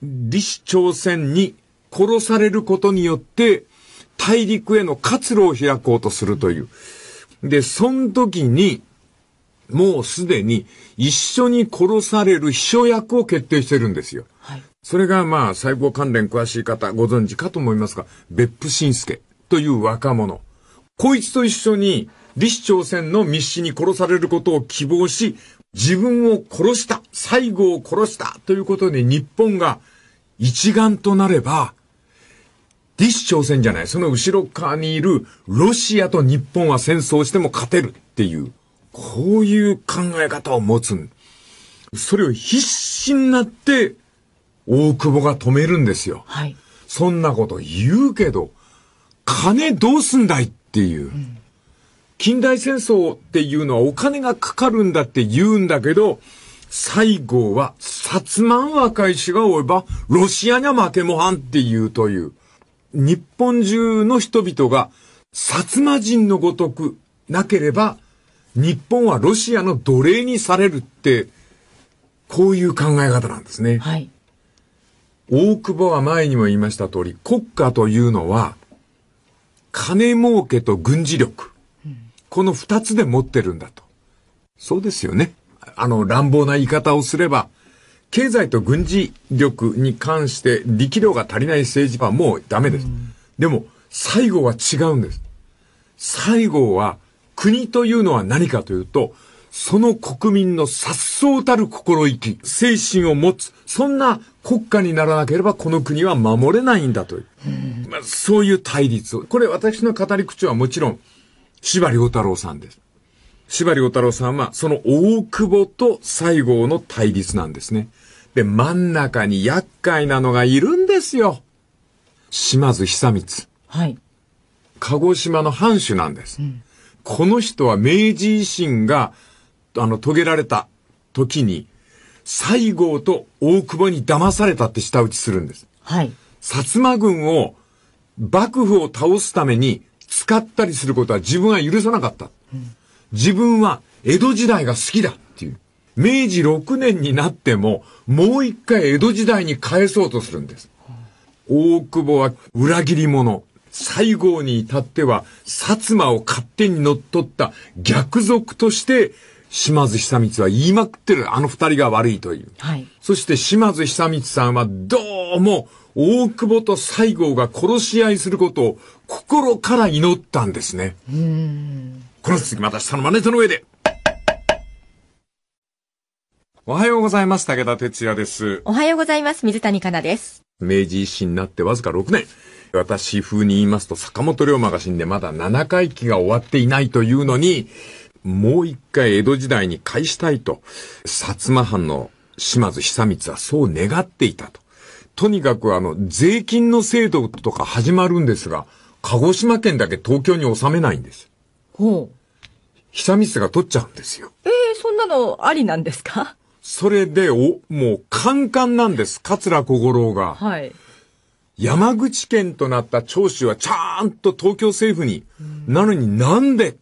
李氏朝鮮に殺されることによって、大陸への活路を開こうとするという。で、その時に、もうすでに一緒に殺される秘書役を決定してるんですよ。はい、それがまあ、細胞関連詳しい方ご存知かと思いますが、別府晋介という若者。こいつと一緒に、李氏朝鮮の密使に殺されることを希望し、自分を殺した、最後を殺したということで日本が一丸となれば、李氏朝鮮じゃない、その後ろ側にいるロシアと日本は戦争しても勝てるっていう、こういう考え方を持つ。それを必死になって、大久保が止めるんですよ。はい。そんなこと言うけど、金どうすんだいっていう。うん近代戦争っていうのはお金がかかるんだって言うんだけど、最後は、薩摩若い氏が追えば、ロシアには負けもはんって言うという。日本中の人々が薩摩人のごとくなければ、日本はロシアの奴隷にされるって、こういう考え方なんですね。はい。大久保は前にも言いました通り、国家というのは、金儲けと軍事力。うん、この二つで持ってるんだと。そうですよね。あの、乱暴な言い方をすれば、経済と軍事力に関して力量が足りない政治はもうダメです。でも、最後は違うんです。最後は、国というのは何かというと、その国民の殺走たる心意気、精神を持つ、そんな国家にならなければこの国は守れないんだという。まあ、そういう対立を。これ私の語り口はもちろん、司馬良太郎さんです。司馬良太郎さんは、その大久保と西郷の対立なんですね。で、真ん中に厄介なのがいるんですよ。島津久光。はい。鹿児島の藩主なんです。うん、この人は明治維新が、あの、遂げられた時に、西郷と大久保に騙されたって舌打ちするんです。はい。薩摩軍を、幕府を倒すために使ったりすることは自分は許さなかった。うん、自分は江戸時代が好きだ。明治6年になっても、もう一回江戸時代に返そうとするんです。大久保は裏切り者。西郷に至っては、薩摩を勝手に乗っ取った逆賊として、島津久光は言いまくってるあの二人が悪いという。はい、そして島津久光さんはどうも大久保と西郷が殺し合いすることを心から祈ったんですね。この続きまた下の真似との上で。おはようございます。武田哲也です。おはようございます。水谷香奈です。明治維新になってわずか6年。私風に言いますと、坂本龍馬が死んでまだ7回忌が終わっていないというのに、もう一回江戸時代に返したいと、薩摩藩の島津久光はそう願っていたと。とにかくあの、税金の制度とか始まるんですが、鹿児島県だけ東京に収めないんです。ほう。久光が取っちゃうんですよ。ええー、そんなのありなんですかそれで、お、もう、カンカンなんです。桂小五郎が。はい。山口県となった長州はちゃんと東京政府に、なのになんで、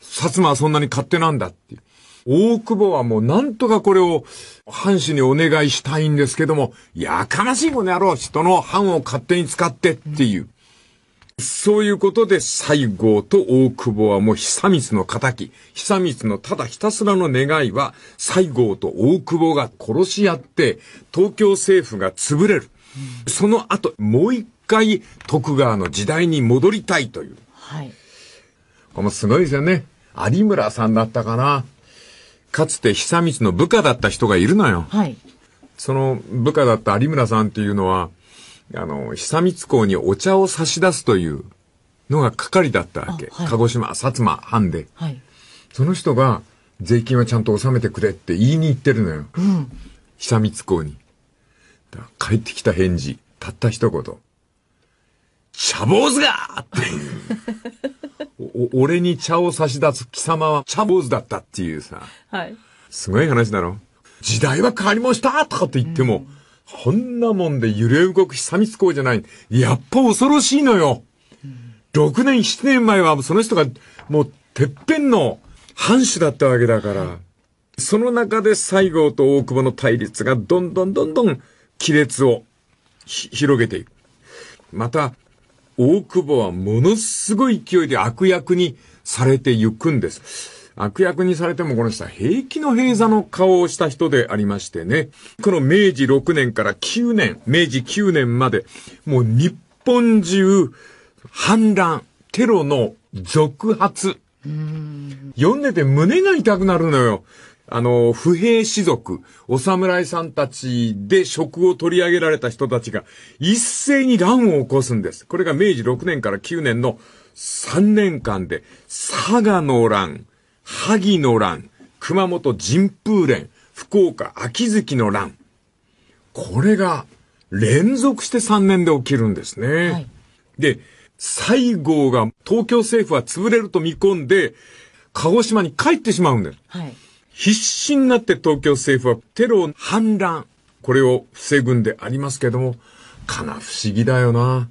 薩摩はそんなに勝手なんだっていう。大久保はもうなんとかこれを藩主にお願いしたいんですけども、やかましいこのろう。人の藩を勝手に使ってっていう。そういうことで西郷と大久保はもう久光の仇。久光のただひたすらの願いは、西郷と大久保が殺し合って、東京政府が潰れる。うん、その後、もう一回徳川の時代に戻りたいという。はい。こもすごいですよね。有村さんだったかな。かつて久光の部下だった人がいるのよ。はい。その部下だった有村さんっていうのは、あの、久光公にお茶を差し出すというのが係だったわけ。はい、鹿児島、薩摩、藩で、はい。その人が、税金はちゃんと納めてくれって言いに行ってるのよ。うん、久光公に。帰ってきた返事、たった一言。茶坊主がっていう お俺に茶を差し出す貴様は茶坊主だったっていうさ。はい。すごい話だろ。時代は変わりましたとかって言っても、うんそんなもんで揺れ動く久光公じゃない。やっぱ恐ろしいのよ。6年、7年前はその人がもうてっぺんの藩主だったわけだから、その中で西郷と大久保の対立がどんどんどんどん亀裂を広げていく。また、大久保はものすごい勢いで悪役にされていくんです。悪役にされてもこの人は平気の平座の顔をした人でありましてね、この明治6年から9年、明治9年まで、もう日本中、反乱、テロの続発。読んでて胸が痛くなるのよ。あの、不平士族、お侍さんたちで職を取り上げられた人たちが一斉に乱を起こすんです。これが明治6年から9年の3年間で、佐賀の乱、萩の乱、熊本神風連、福岡秋月の乱。これが連続して3年で起きるんですね。はい、で、西郷が東京政府は潰れると見込んで、鹿児島に帰ってしまうんです。はい、必死になって東京政府はテロ反乱、これを防ぐんでありますけども、かな不思議だよな。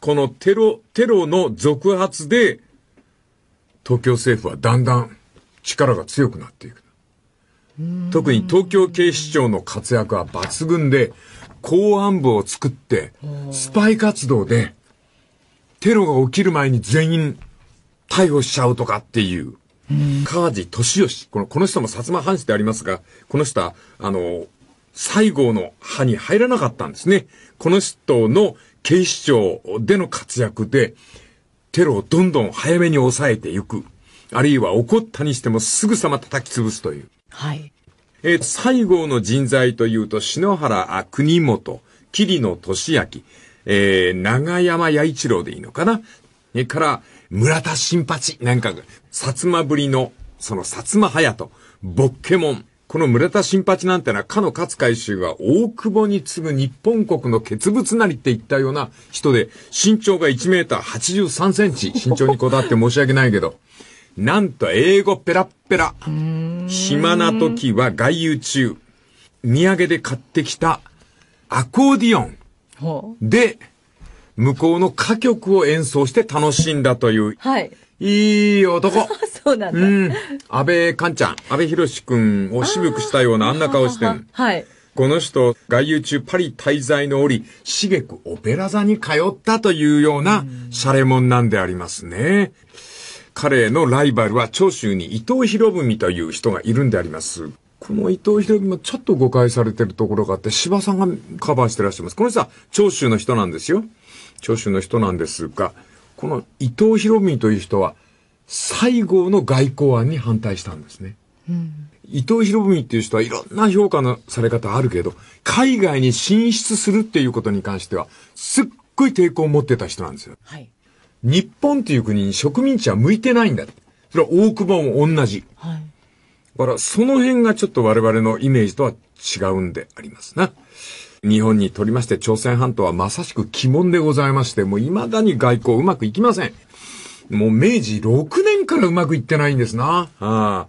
このテロ、テロの続発で、東京政府はだんだん力が強くなっていく。特に東京警視庁の活躍は抜群で、公安部を作って、スパイ活動で、テロが起きる前に全員逮捕しちゃうとかっていう、川地敏義。この、この人も薩摩藩士でありますが、この人は、あの、西郷の派に入らなかったんですね。この人の警視庁での活躍で、テロをどんどん早めに抑えていく。あるいは怒ったにしてもすぐさま叩き潰すという。はい。えー、西郷の人材というと、篠原国本、桐野俊明、えー、長山弥一郎でいいのかなえから、村田新八なんか、薩摩ぶりの、その薩摩隼人、ボッケモン。この村田新八なんてのは、かの勝海舟が大久保に次ぐ日本国の欠物なりって言ったような人で、身長が1メーター83センチ、身長にこだわって申し訳ないけど、なんと英語ペラッペラ。暇な時は外遊中。土産で買ってきたアコーディオンで、向こうの歌曲を演奏して楽しんだという。はい。いい男。そうなんだ。うん。安倍かんちゃん、安倍博士くんを渋くしたようなあんな顔してん。はい。この人、外遊中パリ滞在の折、しげくオペラ座に通ったというような、シャレモンなんでありますね。うん彼のライバルは長州に伊藤博文という人がいるんであります。この伊藤博文もちょっと誤解されてるところがあって、芝さんがカバーしてらっしゃいます。この人は長州の人なんですよ。長州の人なんですが、この伊藤博文という人は、西郷の外交案に反対したんですね。うん、伊藤博文っていう人はいろんな評価のされ方あるけど、海外に進出するっていうことに関しては、すっごい抵抗を持ってた人なんですよ。はい日本っていう国に植民地は向いてないんだ。それは大久保も同じ。はい。だからその辺がちょっと我々のイメージとは違うんでありますな。日本にとりまして朝鮮半島はまさしく鬼門でございまして、もう未だに外交うまくいきません。もう明治6年からうまくいってないんですな。ああ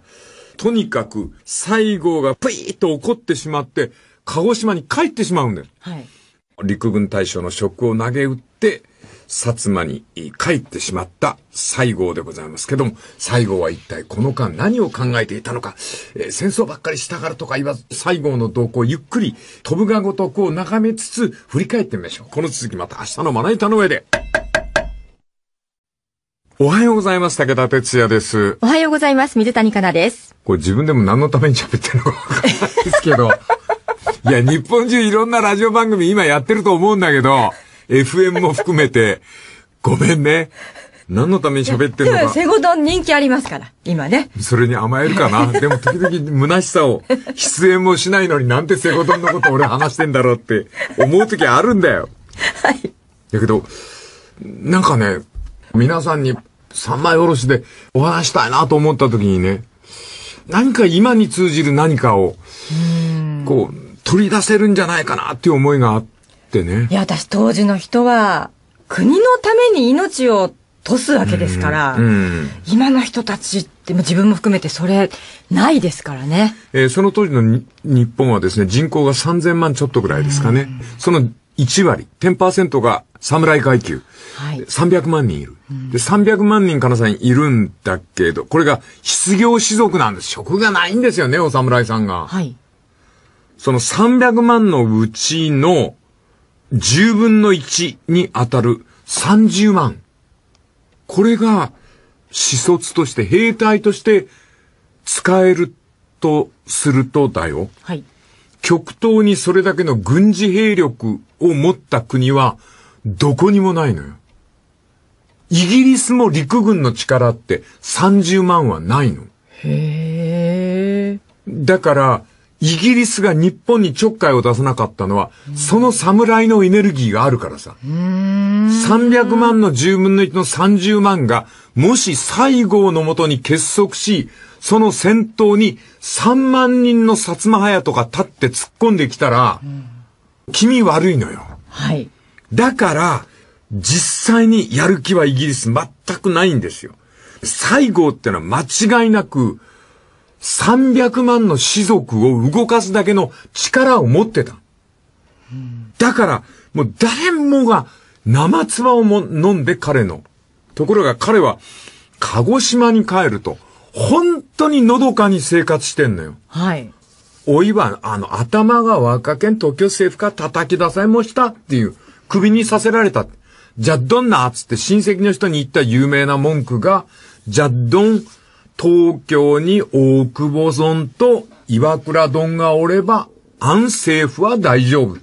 とにかく西郷がぷいーっと怒ってしまって、鹿児島に帰ってしまうんだよ。はい。陸軍大将の職を投げ打って、薩摩に帰ってしまった西郷でございますけども、西郷は一体この間何を考えていたのか、えー、戦争ばっかりしたからとか言わず、西郷の動向をゆっくり、飛ぶがごとこう眺めつつ、振り返ってみましょう。この続きまた明日のまな板の上で。おはようございます。武田哲也です。おはようございます。水谷香奈です。これ自分でも何のために喋ってるのかわからないですけど。いや、日本中いろんなラジオ番組今やってると思うんだけど、FM も含めて、ごめんね。何のために喋ってるのか。セゴドン人気ありますから、今ね。それに甘えるかな。でも時々虚しさを、出演もしないのになんてセゴドンのこと俺話してんだろうって思う時あるんだよ。はい。だけど、なんかね、皆さんに三枚おろしでお話したいなと思った時にね、何か今に通じる何かを、こう、取り出せるんじゃないかなっていう思いがあって、ってね。いや、私当時の人は、国のために命をとすわけですから、うんうん、今の人たちって自分も含めてそれないですからね。えー、その当時の日本はですね、人口が3000万ちょっとぐらいですかね。うん、その1割、10%が侍階級。はい、300万人いる。で、300万人、かなさんいるんだけど、これが失業士族なんです。職がないんですよね、お侍さんが。はい。その300万のうちの10分の1に当たる30万。これが、死卒として、兵隊として使えるとするとだよ。はい。極東にそれだけの軍事兵力を持った国は、どこにもないのよ。イギリスも陸軍の力って30万はないの。へえ。だから、イギリスが日本にちょっかいを出さなかったのは、その侍のエネルギーがあるからさ。300万の10分の1の30万が、もし西郷のもとに結束し、その戦闘に3万人の薩摩隼とか立って突っ込んできたら、気味悪いのよ。はい。だから、実際にやる気はイギリス全くないんですよ。西郷ってのは間違いなく、300万の士族を動かすだけの力を持ってた。だから、もう誰もが生唾をも飲んで彼の。ところが彼は、鹿児島に帰ると、本当にのどかに生活してんのよ。はい。おいは、あの、頭が若ん東京政府から叩き出されましたっていう、首にさせられた。じゃっどんなつって親戚の人に言った有名な文句が、じゃっどん、東京に大久保村と岩倉丼がおれば、安政府は大丈夫。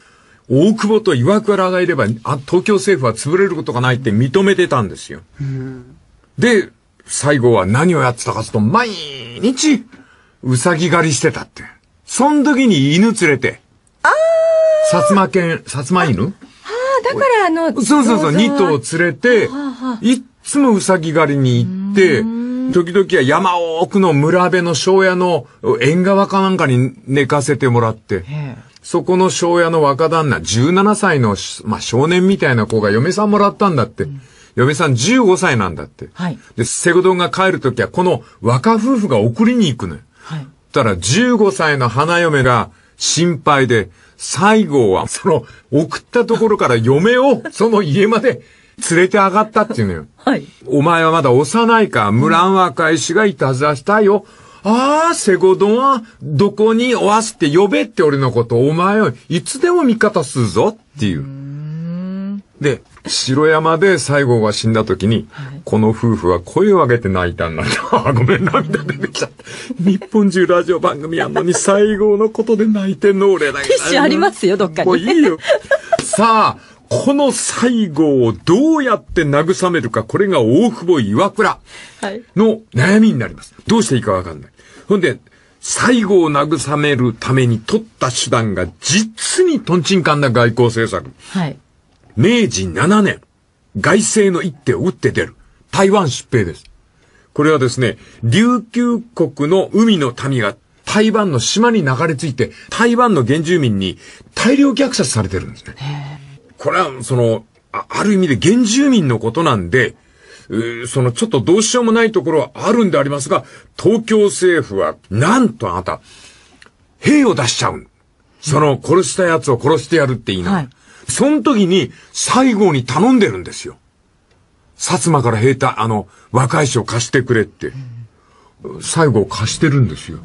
大久保と岩倉がいれば、あ、東京政府は潰れることがないって認めてたんですよ。うん、で、最後は何をやってたかとと、毎日、うさぎ狩りしてたって。そん時に犬連れて。ああ。薩摩犬、薩摩犬ああ、だからあの、そうそうそう、2頭連れて、いっつもうさぎ狩りに行って、時々は山奥の村辺の庄屋の縁側かなんかに寝かせてもらって、そこの庄屋の若旦那、17歳の、まあ、少年みたいな子が嫁さんもらったんだって。うん嫁さん15歳なんだって。はい。で、セグドンが帰るときは、この若夫婦が送りに行くのよ。はい。たら、15歳の花嫁が心配で、西郷は、その、送ったところから嫁を、その家まで連れて上がったっていうのよ。はい。お前はまだ幼いか、村若いしがいたずらしたよ。ああ、セゴドンは、どこにおわすって呼べって俺のこと、お前はいつでも味方するぞっていう。で、城山で西郷が死んだ時に、はい、この夫婦は声を上げて泣いたんだ。あごめん、涙出てきちゃった。日本中ラジオ番組やんのに西郷のことで泣いてんの俺だけ ティッシュありますよ、どっかに。もういいよ。さあ、この最後をどうやって慰めるか、これが大久保岩倉の悩みになります。どうしていいかわかんない。ほんで、最後を慰めるために取った手段が実にトンチンカンな外交政策。はい。明治7年、外政の一手を打って出る。台湾出兵です。これはですね、琉球国の海の民が台湾の島に流れ着いて、台湾の原住民に大量虐殺されてるんですね。これは、その、あある意味で原住民のことなんで、そのちょっとどうしようもないところはあるんでありますが、東京政府は、なんとあなた、兵を出しちゃうその殺した奴を殺してやるって言いな、はい、その時に西郷に頼んでるんですよ。薩摩から兵隊、あの、若い人を貸してくれって。西郷貸してるんですよ。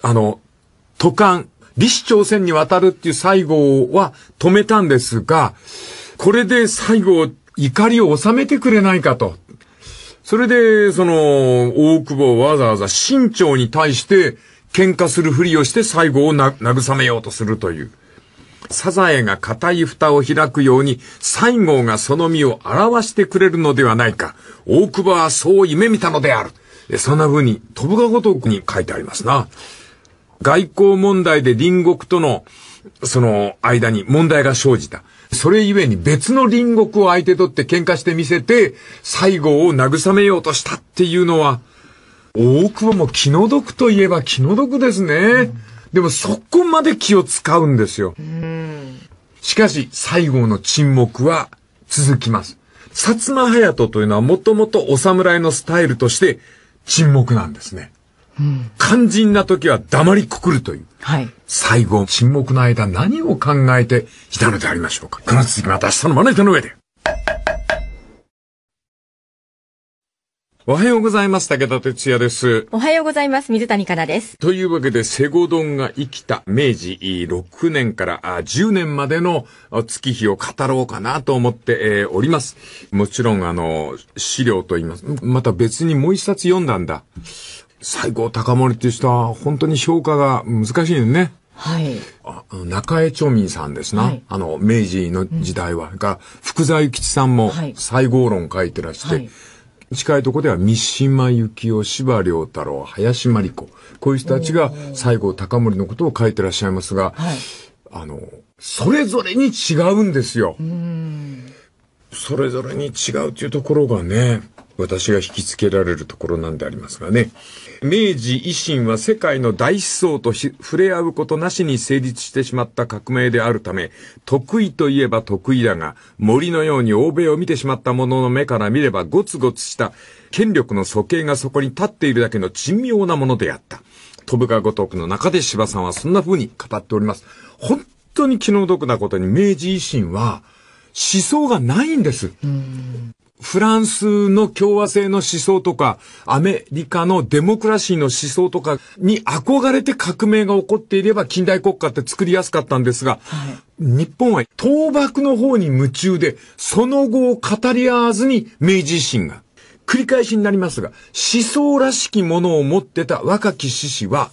あの、都官、李氏朝鮮に渡るっていう最後は止めたんですが、これで最後、怒りを収めてくれないかと。それで、その、大久保わざわざ新朝に対して喧嘩するふりをして最後を慰めようとするという。サザエが固い蓋を開くように、西郷がその身を表してくれるのではないか。大久保はそう夢見たのである。そんな風に、飛ぶがごとくに書いてありますな。外交問題で隣国との、その間に問題が生じた。それゆえに別の隣国を相手取って喧嘩してみせて、最後を慰めようとしたっていうのは、大久保も気の毒といえば気の毒ですね。うん、でもそこまで気を使うんですよ。うん、しかし、西郷の沈黙は続きます。薩摩隼人というのはもともとお侍のスタイルとして沈黙なんですね。肝心な時は黙りくくるという。はい。最後、沈黙の間何を考えていたのでありましょうか。この続きまた明日のまな板の上で。おはようございます。武田哲也です。おはようございます。水谷香奈です。というわけで、セゴ丼が生きた明治6年から10年までの月日を語ろうかなと思っております。もちろん、あの、資料と言います。また別にもう一冊読んだんだ。西郷隆盛っていう人は本当に評価が難しいよね。はい。中江町民さんですな、はい。あの、明治の時代は。うん、が、福沢諭吉さんも西郷論書いてらして、はい、近いとこでは三島由紀夫、柴良太郎、林真理子、こういう人たちが西郷隆盛のことを書いてらっしゃいますが、はい、あの、それぞれに違うんですよ。それぞれに違うというところがね、私が引きつけられるところなんでありますがね。明治維新は世界の大思想と触れ合うことなしに成立してしまった革命であるため、得意といえば得意だが、森のように欧米を見てしまった者の目から見ればゴツゴツした権力の素形がそこに立っているだけの珍妙なものであった。飛ぶかごとくの中で柴さんはそんな風に語っております。本当に気の毒なことに明治維新は思想がないんです。フランスの共和制の思想とか、アメリカのデモクラシーの思想とかに憧れて革命が起こっていれば近代国家って作りやすかったんですが、はい、日本は倒幕の方に夢中で、その後を語り合わずに明治維新が。繰り返しになりますが、思想らしきものを持ってた若き志士は、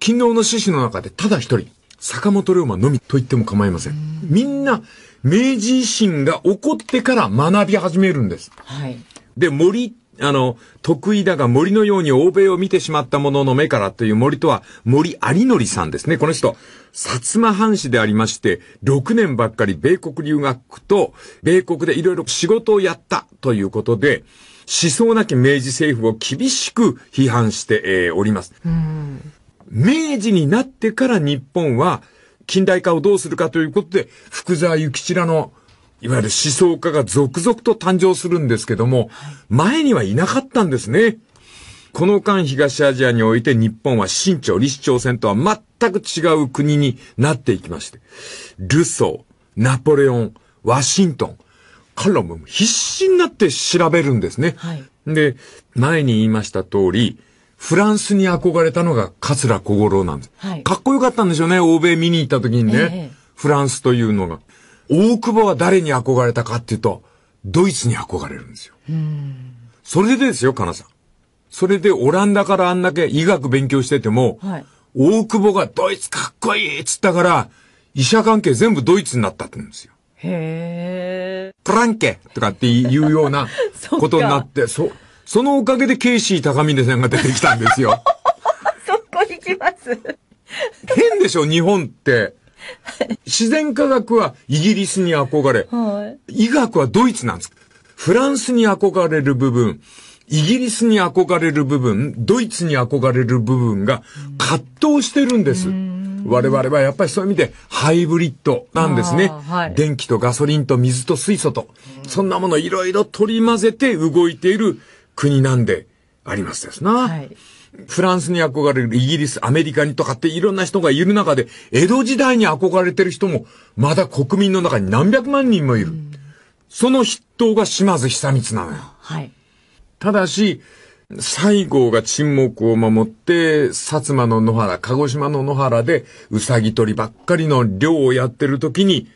勤労の志士の中でただ一人、坂本龍馬のみと言っても構いません。みんな、明治維新が起こってから学び始めるんです。はい。で、森、あの、得意だが森のように欧米を見てしまったものの目からという森とは森有則さんですね。この人、薩摩藩士でありまして、6年ばっかり米国留学と、米国でいろいろ仕事をやったということで、思想なき明治政府を厳しく批判して、えー、おります。明治になってから日本は近代化をどうするかということで、福沢諭吉らの、いわゆる思想家が続々と誕生するんですけども、前にはいなかったんですね。この間東アジアにおいて日本は新朝、李市朝鮮とは全く違う国になっていきまして、ルソー、ナポレオン、ワシントン、彼らも必死になって調べるんですね。はい、で、前に言いました通り、フランスに憧れたのが桂小五郎なんです、はい。かっこよかったんでしょうね、欧米見に行った時にね、えー、フランスというのが。大久保は誰に憧れたかっていうと、ドイツに憧れるんですよ。それでですよ、かなさん。それでオランダからあんだけ医学勉強してても、はい、大久保がドイツかっこいいっつったから、医者関係全部ドイツになったって言うんですよ。へー。プランケとかっていうような ことになって、そうそのおかげでケイシー高峰さんが出てきたんですよ。そこ行きます。変でしょ、日本って。自然科学はイギリスに憧れ、はい、医学はドイツなんです。フランスに憧れる部分、イギリスに憧れる部分、ドイツに憧れる部分が葛藤してるんです。我々はやっぱりそういう意味でハイブリッドなんですね。はい、電気とガソリンと水と水素と、そんなものいろいろ取り混ぜて動いている国なんでありますですな。はい、フランスに憧れる、イギリス、アメリカにとかっていろんな人がいる中で、江戸時代に憧れてる人も、まだ国民の中に何百万人もいる。うん、その筆頭が島津久光なのよ。はい。ただし、西郷が沈黙を守って、薩摩の野原、鹿児島の野原で、うさぎ取りばっかりの漁をやってる時に、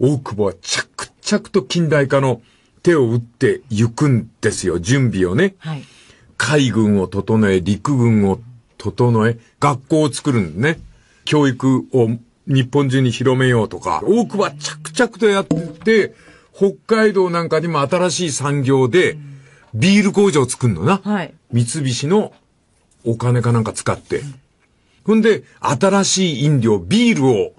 大久保は着々と近代化の手を打って行くんですよ、準備をね。はい、海軍を整え、陸軍を整え、学校を作るんね。教育を日本中に広めようとか、多くは着々とやってて、北海道なんかにも新しい産業で、ビール工場を作るのな。はい、三菱のお金かなんか使って。うん、ほんで、新しい飲料、ビールを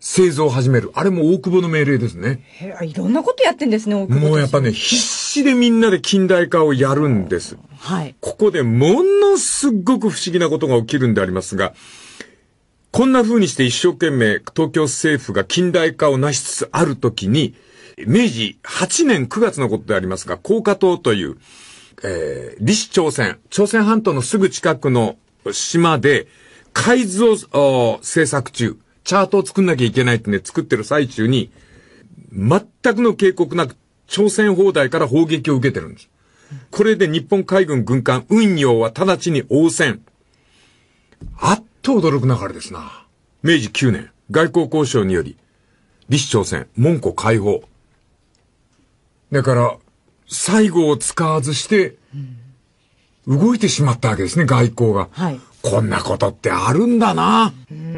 製造を始める。あれも大久保の命令ですね。へいろんなことやってんですね、大久保。もうやっぱね、必死でみんなで近代化をやるんです。はい。ここでものすごく不思議なことが起きるんでありますが、こんな風にして一生懸命東京政府が近代化を成しつつあるときに、明治8年9月のことでありますが、高架島という、えー、李氏朝鮮、朝鮮半島のすぐ近くの島で、改造、を制作中。チャートを作んなきゃいけないってね、作ってる最中に、全くの警告なく、朝鮮砲台から砲撃を受けてるんです。これで日本海軍軍艦運用は直ちに応戦。あっと驚く流れですな。明治9年、外交交渉により、李氏朝鮮、門戸解放。だから、最後を使わずして、動いてしまったわけですね、外交が。はい、こんなことってあるんだな。うん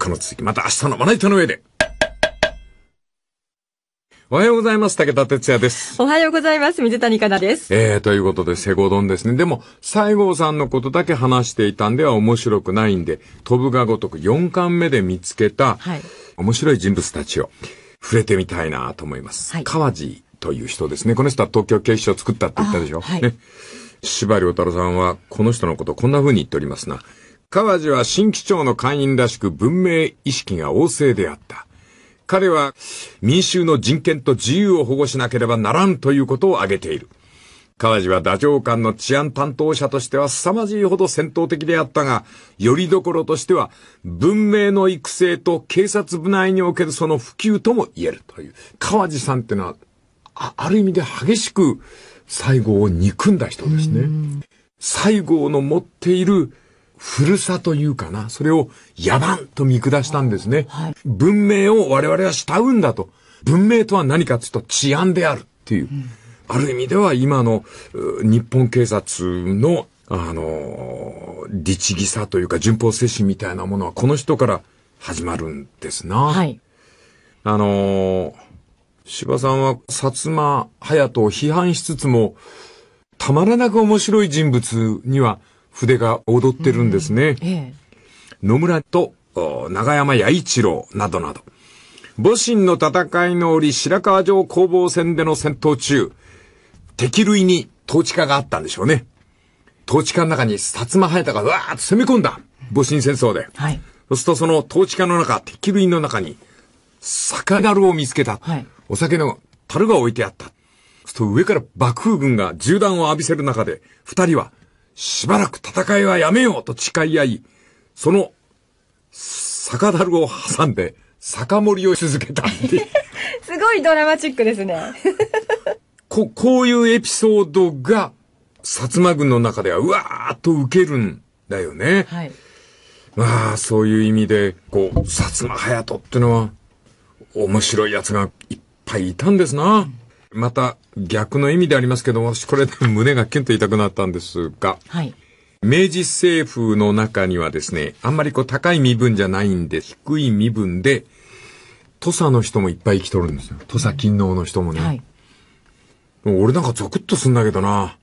この続きまた明日のまな板の上で。おはようございます。武田哲也です。おはようございます。水谷香奈です。ええー、ということで、セゴドンですね。でも、西郷さんのことだけ話していたんでは面白くないんで、飛ぶがごとく4巻目で見つけた、はい、面白い人物たちを触れてみたいなと思います。はい、川地という人ですね。この人は東京警視庁を作ったって言ったでしょ。はい、ね。司馬良太郎さんは、この人のことをこんな風に言っておりますな。川路は新機長の会員らしく文明意識が旺盛であった。彼は民衆の人権と自由を保護しなければならんということを挙げている。川路は打チ官の治安担当者としては凄まじいほど戦闘的であったが、よりどころとしては文明の育成と警察部内におけるその普及とも言えるという。川路さんってのは、あある意味で激しく西郷を憎んだ人ですね。西郷の持っている古さというかな、それを野蛮と見下したんですね。はい、文明を我々は慕うんだと。文明とは何かというと治安であるっていう。うん、ある意味では今の日本警察のあの、律儀さというか順法精神みたいなものはこの人から始まるんですな。はい。あの、芝さんは薩摩隼人を批判しつつも、たまらなく面白い人物には筆が踊ってるんですね。うんええ、野村と長山弥一郎などなど。戊辰の戦いの折、白川城攻防戦での戦闘中、敵類に統治下があったんでしょうね。統治下の中に薩摩隼太がわーっと攻め込んだ。戊辰戦争で。はい。そうするとその統治下の中、敵類の中に、酒樽を見つけた。はい、お酒の樽が置いてあった。そうすると上から幕府軍が銃弾を浴びせる中で、二人はしばらく戦いはやめようと誓い合い、その、だ樽を挟んで、酒盛りを続けた すごいドラマチックですね こ、こういうエピソードが、薩摩軍の中ではうわーっと受けるんだよね。はい。まあ、そういう意味で、こう、薩摩隼人ってのは、面白い奴がいっぱいいたんですな。うんまた逆の意味でありますけど、私これ胸がキュンと痛くなったんですが、はい、明治政府の中にはですね、あんまりこう高い身分じゃないんで、低い身分で、土佐の人もいっぱい生きとるんですよ。土佐勤王の人もね。はい、も俺なんかゾクッとすんだけどな。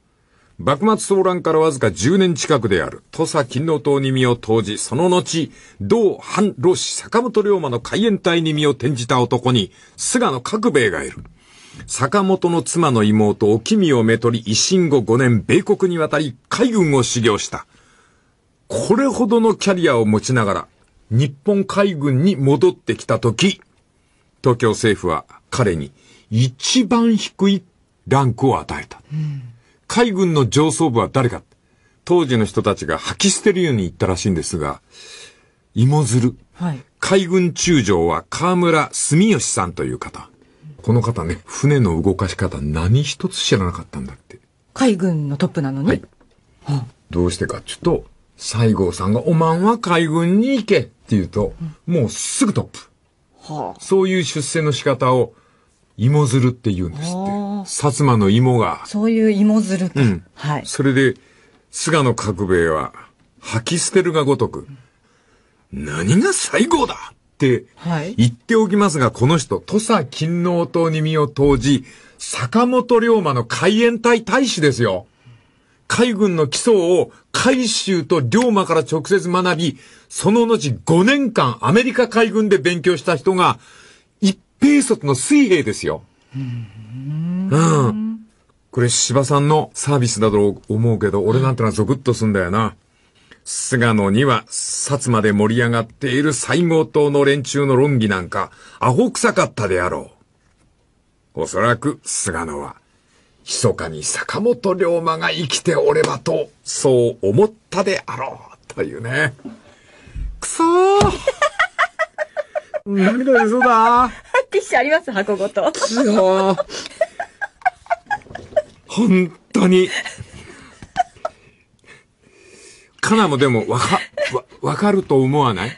幕末騒乱からわずか10年近くである、土佐勤王党に身を投じ、その後、同藩老師坂本龍馬の海援隊に身を転じた男に、菅野角兵衛がいる。坂本の妻の妹、おきみをめとり、維新後5年、米国に渡り、海軍を修行した。これほどのキャリアを持ちながら、日本海軍に戻ってきたとき、東京政府は彼に一番低いランクを与えた。うん、海軍の上層部は誰か当時の人たちが吐き捨てるように言ったらしいんですが、芋づる。はい、海軍中将は河村住吉さんという方。この方ね、船の動かし方何一つ知らなかったんだって。海軍のトップなのに、はい、どうしてかちょっと、西郷さんがおまんは海軍に行けって言うと、うん、もうすぐトップ。はあ、そういう出世の仕方を、芋づるって言うんですって。薩摩の芋が。そういう芋づるか。うん。はい。それで、菅野角兵衛は、吐き捨てるがごとく、何が西郷だ、はい、言っておきますが、この人、土佐勤王党に身を投じ、坂本龍馬の海援隊大使ですよ。海軍の基礎を海州と龍馬から直接学び、その後5年間アメリカ海軍で勉強した人が、一平卒の水兵ですよ。うん。うんこれ、芝さんのサービスだと思うけど、俺なんてのはゾクッとすんだよな。菅野には、薩摩で盛り上がっている西郷党の連中の論議なんか、アホ臭かったであろう。おそらく菅野は、密かに坂本龍馬が生きておればと、そう思ったであろう、というね。くそー涙出 そうだ ティッシュあります箱ごと。くそー本当に。かなもでもわか、わ、わかると思わない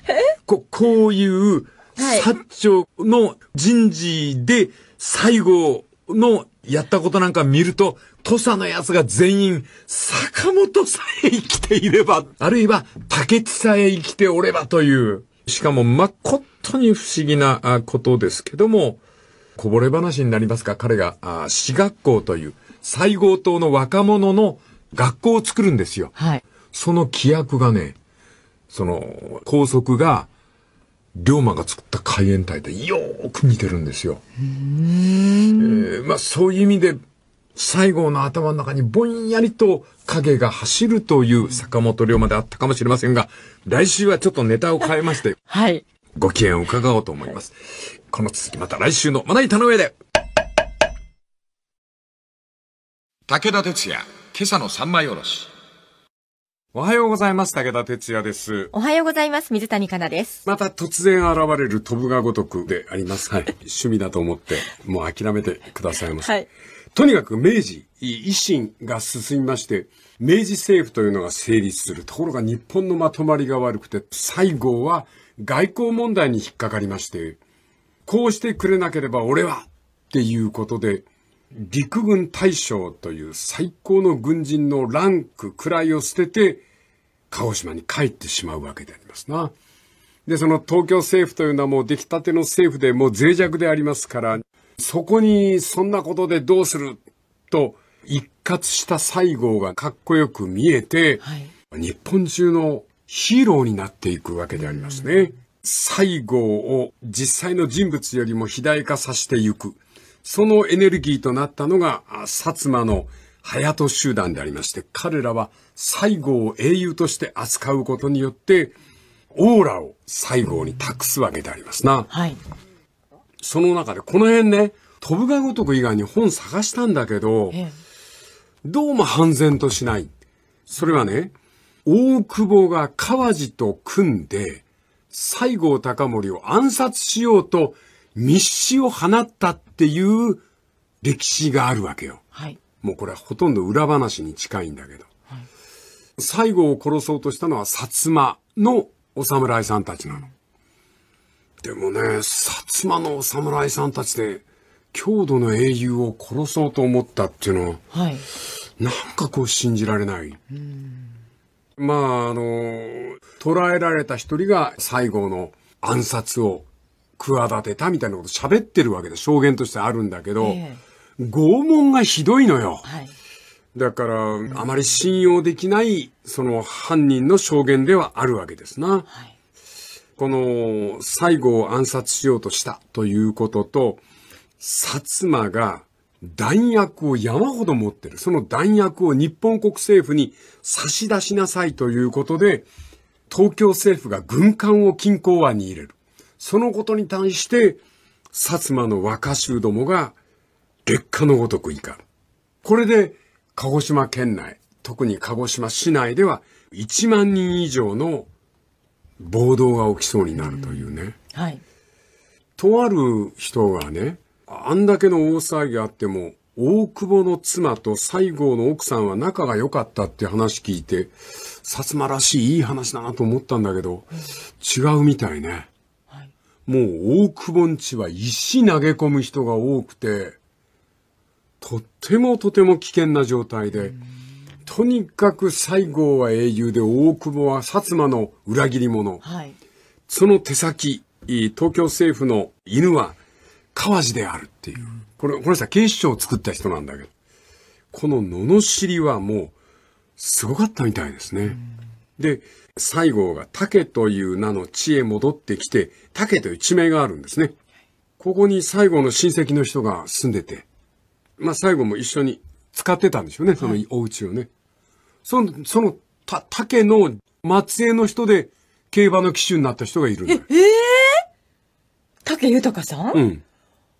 こ、こういう、薩長の人事で最後のやったことなんか見ると、土佐の奴が全員、坂本さえ生きていれば、あるいは竹地さえ生きておればという、しかもまことに不思議なことですけども、こぼれ話になりますが、彼が、あ私学校という、西郷島の若者の学校を作るんですよ。はい。その規約がね、その、高速が、龍馬が作った海援隊でよーく似てるんですよ。えー、まあそういう意味で、西郷の頭の中にぼんやりと影が走るという坂本龍馬であったかもしれませんが、来週はちょっとネタを変えまして、はい。ご機嫌を伺おうと思います。この続きまた来週のまな板の上で。武田鉄矢、今朝の三枚おろし。おはようございます。武田哲也です。おはようございます。水谷香奈です。また突然現れる飛ぶがごとくであります。はい。趣味だと思って、もう諦めてくださいましはい。とにかく明治、維新が進みまして、明治政府というのが成立する。ところが日本のまとまりが悪くて、最後は外交問題に引っかかりまして、こうしてくれなければ俺はっていうことで、陸軍大将という最高の軍人のランク、位を捨てて、鹿児島に帰ってしまうわけでありますな。で、その東京政府というのはもう出来たての政府でもう脆弱でありますから、そこにそんなことでどうすると一括した西郷がかっこよく見えて、はい、日本中のヒーローになっていくわけでありますね。西郷を実際の人物よりも肥大化させていく。そのエネルギーとなったのが、薩摩の隼人集団でありまして、彼らは西郷を英雄として扱うことによって、オーラを西郷に託すわけでありますな。はい。その中で、この辺ね、飛ぶがごとく以外に本探したんだけど、ええ、どうも半然としない。それはね、大久保が川路と組んで、西郷隆盛を暗殺しようと密使を放ったっっていう歴史があるわけよ。はい、もうこれはほとんど裏話に近いんだけど。はい、西郷を殺そうとしたのは薩摩のお侍さんたちなの。でもね、薩摩のお侍さんたちで、郷土の英雄を殺そうと思ったっていうのは、はい、なんかこう信じられない。まあ、あの、捕らえられた一人が西郷の暗殺を企てたみたいなこと喋ってるわけで、証言としてあるんだけど、えー、拷問がひどいのよ。はい、だから、うん、あまり信用できない、その犯人の証言ではあるわけですな。はい、この、西郷暗殺しようとしたということと、薩摩が弾薬を山ほど持ってる。その弾薬を日本国政府に差し出しなさいということで、東京政府が軍艦を近郊湾に入れる。そのことに対して、薩摩の若衆どもが劣化のごとく怒る。これで、鹿児島県内、特に鹿児島市内では、1万人以上の暴動が起きそうになるというね。うん、はい。とある人がね、あんだけの大騒ぎがあっても、大久保の妻と西郷の奥さんは仲が良かったって話聞いて、薩摩らしいいい話だなと思ったんだけど、違うみたいね。もう大久保んちは石投げ込む人が多くて、とってもとても危険な状態で、とにかく西郷は英雄で大久保は薩摩の裏切り者。はい、その手先、東京政府の犬は川路であるっていう。これ、この人は警視庁を作った人なんだけど、この罵りはもうすごかったみたいですね。で、西郷が竹という名の地へ戻ってきて、竹という地名があるんですね。ここに西郷の親戚の人が住んでて、まあ西郷も一緒に使ってたんでしょうね、そのお家をね。その、その、た、竹の末裔の人で競馬の騎手になった人がいるんだえ、えー、竹豊さんうん。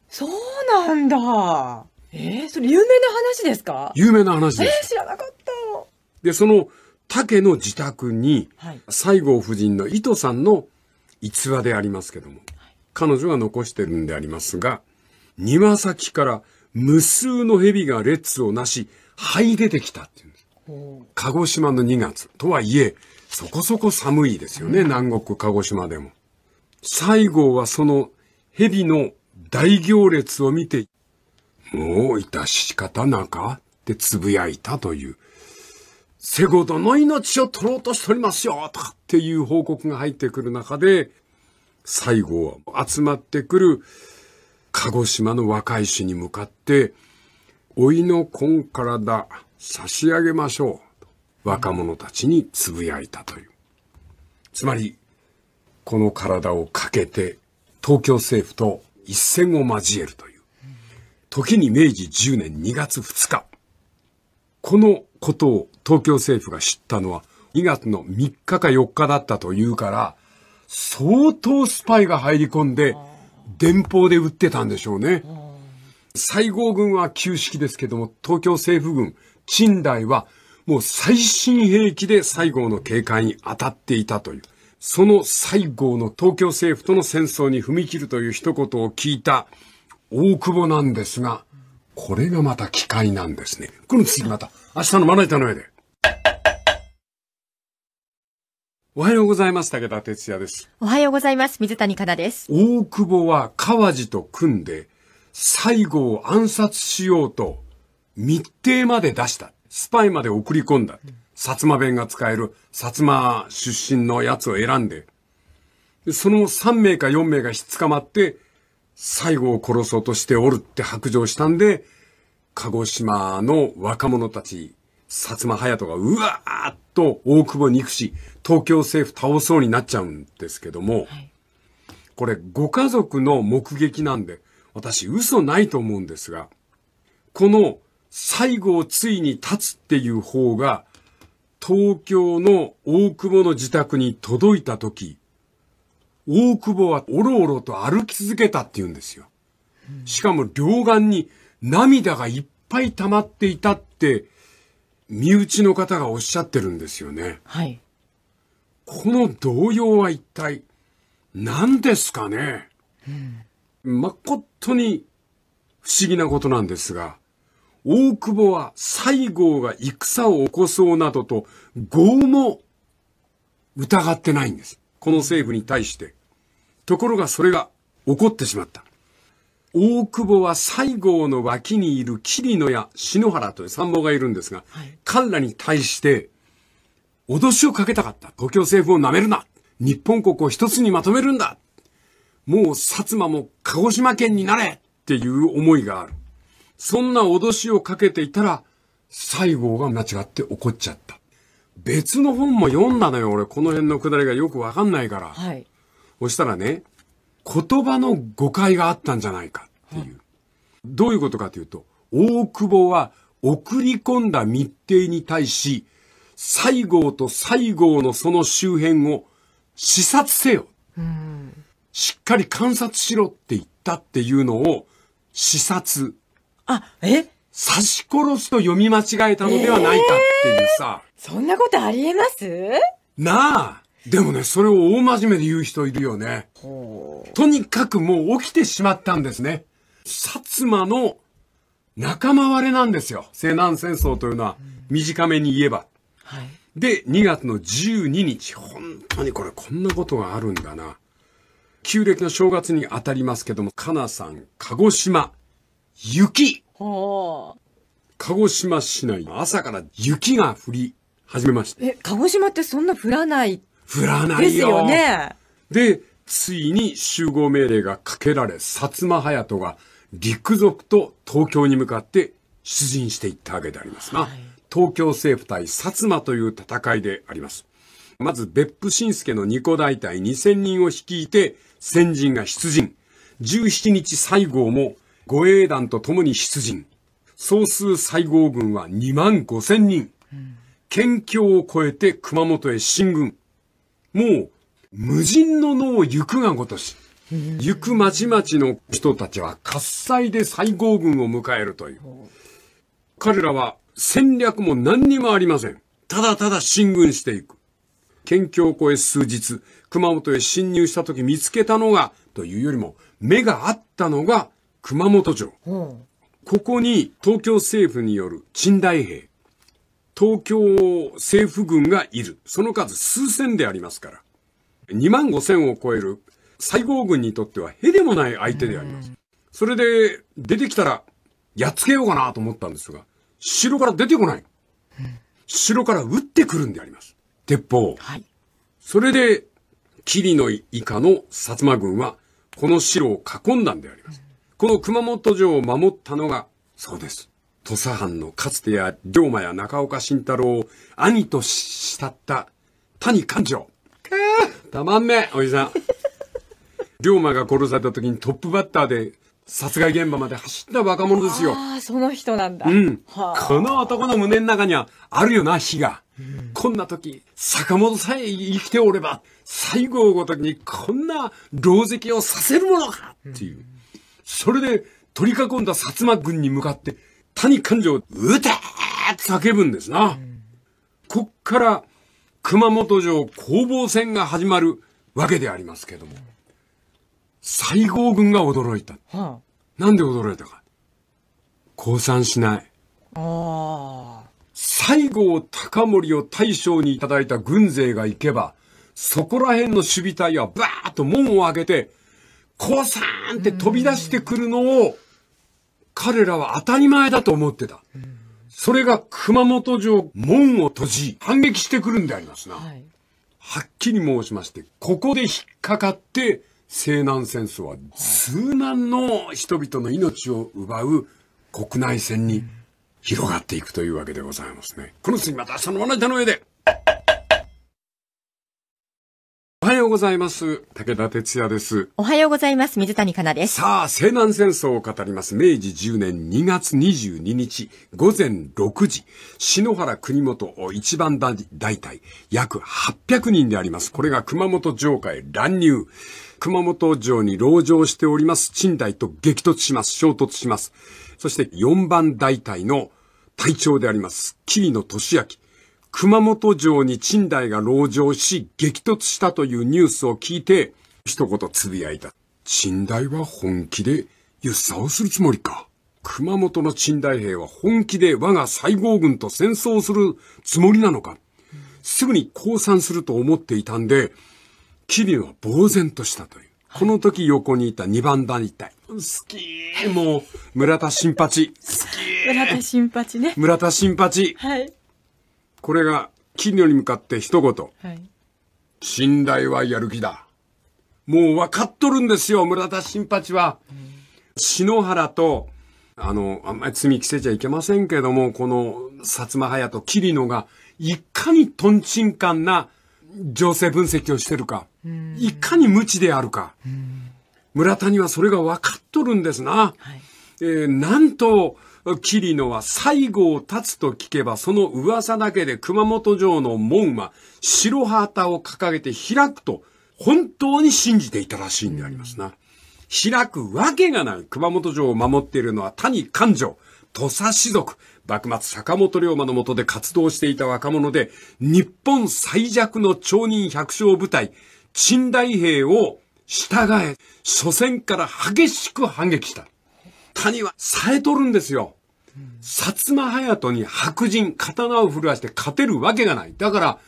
そうなんだ。ええー、それ有名な話ですか有名な話です。えー、知らなかった。で、その、竹の自宅に、西郷夫人の糸さんの逸話でありますけども、彼女が残してるんでありますが、庭先から無数の蛇が列をなし、這い出てきたっていうんです。鹿児島の2月とはいえ、そこそこ寒いですよね、南国鹿児島でも。西郷はその蛇の大行列を見て、もう致し方なかってつぶやいたというセゴドの命を取ろうとしておりますよとかっていう報告が入ってくる中で、最後は集まってくる鹿児島の若い衆に向かって、老いの根からだ、差し上げましょう。若者たちにつぶやいたという。つまり、この体をかけて、東京政府と一戦を交えるという。時に明治10年2月2日。このことを東京政府が知ったのは2月の3日か4日だったというから、相当スパイが入り込んで、電報で撃ってたんでしょうね。西郷軍は旧式ですけども、東京政府軍、賃代は、もう最新兵器で西郷の警戒に当たっていたという。その西郷の東京政府との戦争に踏み切るという一言を聞いた大久保なんですが、これがまた機械なんですね。この次また明日のまな板の上で。おはようございます。武田哲也です。おはようございます。水谷香奈です。大久保は川路と組んで、西郷を暗殺しようと、密偵まで出した。スパイまで送り込んだ。薩摩弁が使える、薩摩出身のやつを選んで、その3名か4名が捕まって、西郷を殺そうとしておるって白状したんで、鹿児島の若者たち、薩摩隼人がうわーっと大久保憎し、東京政府倒そうになっちゃうんですけども、はい、これご家族の目撃なんで、私嘘ないと思うんですが、この最後をついに立つっていう方が、東京の大久保の自宅に届いた時、大久保はおろおろと歩き続けたって言うんですよ。しかも両岸に涙がいっぱい溜まっていたって、身内の方がおっしゃってるんですよね。はい。この動揺は一体何ですかね、うん、誠に不思議なことなんですが、大久保は西郷が戦を起こそうなどと業も疑ってないんです。この政府に対して。ところがそれが起こってしまった。大久保は西郷の脇にいる桐野や篠原という参謀がいるんですが、はい、彼らに対して、脅しをかけたかった。故郷政府を舐めるな日本国を一つにまとめるんだもう薩摩も鹿児島県になれっていう思いがある。そんな脅しをかけていたら、西郷が間違って怒っちゃった。別の本も読んだのよ、俺。この辺のくだりがよくわかんないから。はい。そしたらね、言葉の誤解があったんじゃないかっていう。どういうことかというと、大久保は送り込んだ密偵に対し、西郷と西郷のその周辺を視察せよ。しっかり観察しろって言ったっていうのを、視察。あ、え刺し殺すと読み間違えたのではないかっていうさ。えー、そんなことありえますなあでもね、それを大真面目に言う人いるよね。とにかくもう起きてしまったんですね。薩摩の仲間割れなんですよ。西南戦争というのは短めに言えば。はい、で、2月の12日、本当にこれこんなことがあるんだな。旧暦の正月に当たりますけども、かなさん、鹿児島、雪。鹿児島市内、朝から雪が降り始めました。え、鹿児島ってそんな降らない降らないよ。ですよね。で、ついに集合命令がかけられ、薩摩隼人が陸続と東京に向かって出陣していったわけでありますな。はい、東京政府対薩摩という戦いであります。まず、別府新助の二個大隊2000人を率いて、先人が出陣。17日西郷も護衛団と共に出陣。総数西郷軍は2万5千人。県境を越えて熊本へ進軍。もう、無人の脳を行くがごとし、行く町々の人たちは喝采で西郷軍を迎えるという。彼らは戦略も何にもありません。ただただ進軍していく。県境を越え数日、熊本へ侵入した時見つけたのが、というよりも、目があったのが熊本城。ここに東京政府による陳代兵、東京政府軍がいる。その数数千でありますから。2万5千を超える西郷軍にとってはへでもない相手であります。それで出てきたらやっつけようかなと思ったんですが、城から出てこない。城から撃ってくるんであります。鉄砲。はい、それで、霧の以下の薩摩軍は、この城を囲んだんであります。この熊本城を守ったのが、そうです。土佐藩のかつてや龍馬や中岡慎太郎を兄と慕った谷勘定。たまんねえ、おじさん。龍馬が殺された時にトップバッターで殺害現場まで走った若者ですよ。ああ、その人なんだ。うん。この男の胸の中にはあるよな、火が。うん、こんな時、坂本さえ生きておれば、西郷ごときにこんな狼藉をさせるものかっていう。それで取り囲んだ薩摩軍に向かって、谷勘定、うてって叫ぶんですな。こっから熊本城攻防戦が始まるわけでありますけども、西郷軍が驚いた。なんで驚いたか。降参しない。西郷隆盛を大将にいただいた軍勢が行けば、そこら辺の守備隊はバーッと門を開けて、降参って飛び出してくるのを、彼らは当たり前だと思ってた。それが熊本城門を閉じ、反撃してくるんでありますな。はい、はっきり申しまして、ここで引っかかって、西南戦争は数万の人々の命を奪う国内戦に広がっていくというわけでございますね。この次またそのまな板の上で。うございます。武田哲也です。おはようございます。水谷香奈です。さあ、西南戦争を語ります。明治10年2月22日、午前6時、篠原国元一番大隊、約800人であります。これが熊本城下へ乱入。熊本城に籠城しております賃代と激突します。衝突します。そして4番大隊の隊長であります、桐野俊明。熊本城に陳代が籠城し、激突したというニュースを聞いて、一言つぶやいた。陳代は本気で、輸送をするつもりか。熊本の陳代兵は本気で我が西郷軍と戦争するつもりなのか。すぐに降参すると思っていたんで、桐生は呆然としたという。この時横にいた二番団体。好きもう、村田新八。好き村田新八ね。村田新八。はい。これが金魚に向かって一言。はい、信頼はやる気だ。もう分かっとるんですよ、村田新八は。うん、篠原と、あの、あんまり罪着せちゃいけませんけども、この薩摩隼人、桐野が、いかにトンチンカンな情勢分析をしてるか、うん、いかに無知であるか、うん、村田にはそれが分かっとるんですな。はい、えー、なんと、霧野は西郷立つと聞けば、その噂だけで熊本城の門は白旗を掲げて開くと、本当に信じていたらしいんでありますな。開くわけがない。熊本城を守っているのは谷勘定、土佐士族、幕末坂本龍馬の下で活動していた若者で、日本最弱の町人百姓部隊、陳代兵を従え、初戦から激しく反撃した。谷は冴えとるんですよ。薩摩隼人に白人、刀を振るわして勝てるわけがない。だから、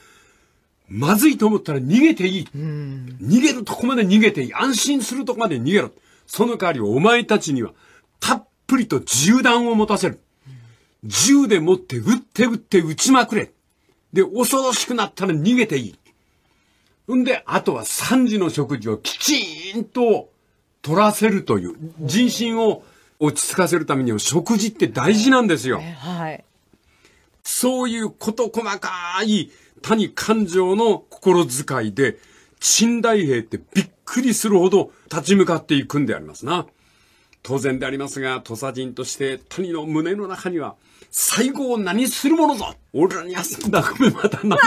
まずいと思ったら逃げていい。逃げるとこまで逃げていい。安心するとこまで逃げろ。その代わりお前たちには、たっぷりと銃弾を持たせる。銃で持って撃って撃って撃ちまくれ。で、恐ろしくなったら逃げていい。んで、あとは3時の食事をきちんと取らせるという、人心を落ち着かせるためには食事って大事なんですよ。はい。そういうこと細かい谷感情の心遣いで、陳大兵ってびっくりするほど立ち向かっていくんでありますな。当然でありますが、土佐人として谷の胸の中には、最後を何するものぞ俺らには泣く目また何んだ。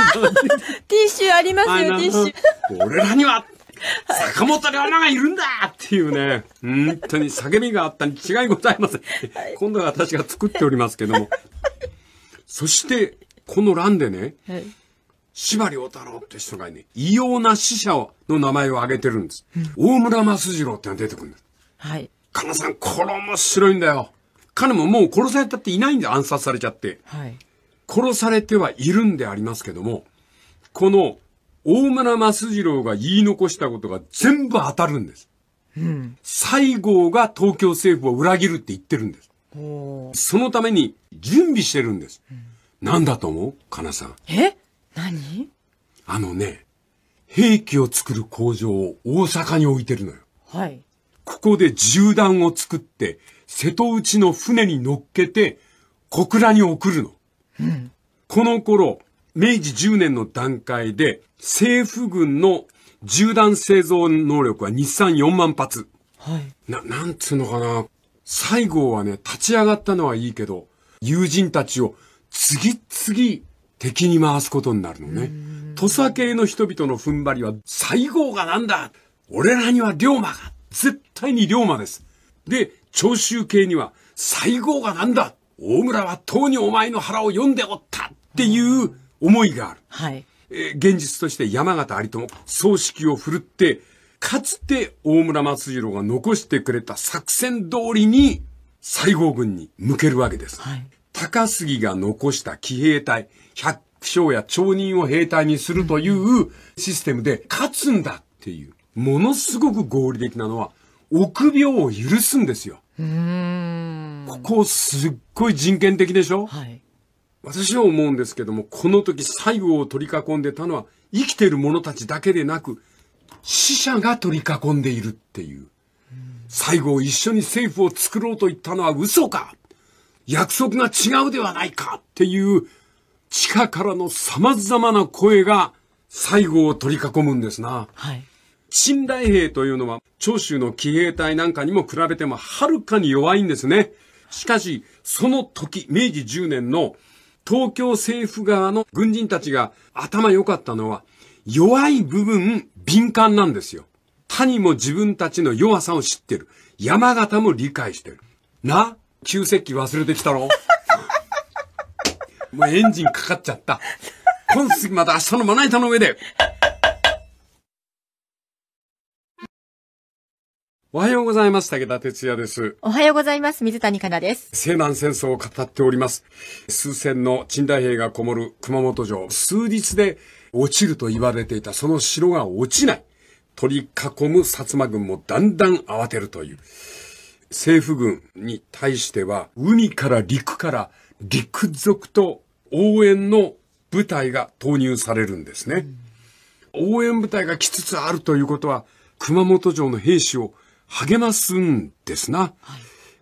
ティッシュありますよ、ティッシュ。俺らには坂本龍馬がいるんだっていうね、本当に叫びがあったに違いございません。今度は私が作っておりますけども。そして、この欄でね、司馬遼太郎って人がね、異様な死者の名前を挙げてるんです。大村益次郎ってのが出てくるんです。はい。かなさん、これ面白いんだよ。彼ももう殺されたっていないんで暗殺されちゃって。はい。殺されてはいるんでありますけども、この大村益次郎が言い残したことが全部当たるんです。うん、西郷が東京政府を裏切るって言ってるんです。そのために準備してるんです。うん、なんだと思うかなさん。え何あのね、兵器を作る工場を大阪に置いてるのよ。はい。ここで銃弾を作って、瀬戸内の船に乗っけて、小倉に送るの。うん、この頃、明治10年の段階で、政府軍の銃弾製造能力は日産4万発。はい。な、なんつうのかな。西郷はね、立ち上がったのはいいけど、友人たちを次々敵に回すことになるのね。土佐系の人々の踏ん張りは、西郷がなんだ俺らには龍馬が絶対に龍馬です。で、長州系には、西郷がなんだ大村はとうにお前の腹を読んでおったっていう思いがある。はい。え現実として山形有朋、葬式を振るって、かつて大村松次郎が残してくれた作戦通りに西郷軍に向けるわけです。はい、高杉が残した騎兵隊、百姓や町人を兵隊にするというシステムで勝つんだっていう、ものすごく合理的なのは、臆病を許すんですよ。ここすっごい人権的でしょ、はい、私は思うんですけども、この時最後を取り囲んでたのは、生きてる者たちだけでなく、死者が取り囲んでいるっていう。最後を一緒に政府を作ろうと言ったのは嘘か約束が違うではないかっていう、地下からの様々な声が最後を取り囲むんですな。はい。信頼兵というのは、長州の騎兵隊なんかにも比べてもはるかに弱いんですね。しかし、その時、明治10年の東京政府側の軍人たちが頭良かったのは、弱い部分敏感なんですよ。他にも自分たちの弱さを知ってる。山形も理解してる。な旧石器忘れてきたろ もうエンジンかかっちゃった。今すぐまた明日のまな板の上でおはようございます。武田哲也です。おはようございます。水谷香奈です。西南戦争を語っております。数千の陳代兵がこもる熊本城、数日で落ちると言われていたその城が落ちない。取り囲む薩摩軍もだんだん慌てるという。政府軍に対しては、海から陸から陸続と応援の部隊が投入されるんですね。応援部隊が来つつあるということは、熊本城の兵士を励ますんですな。はい、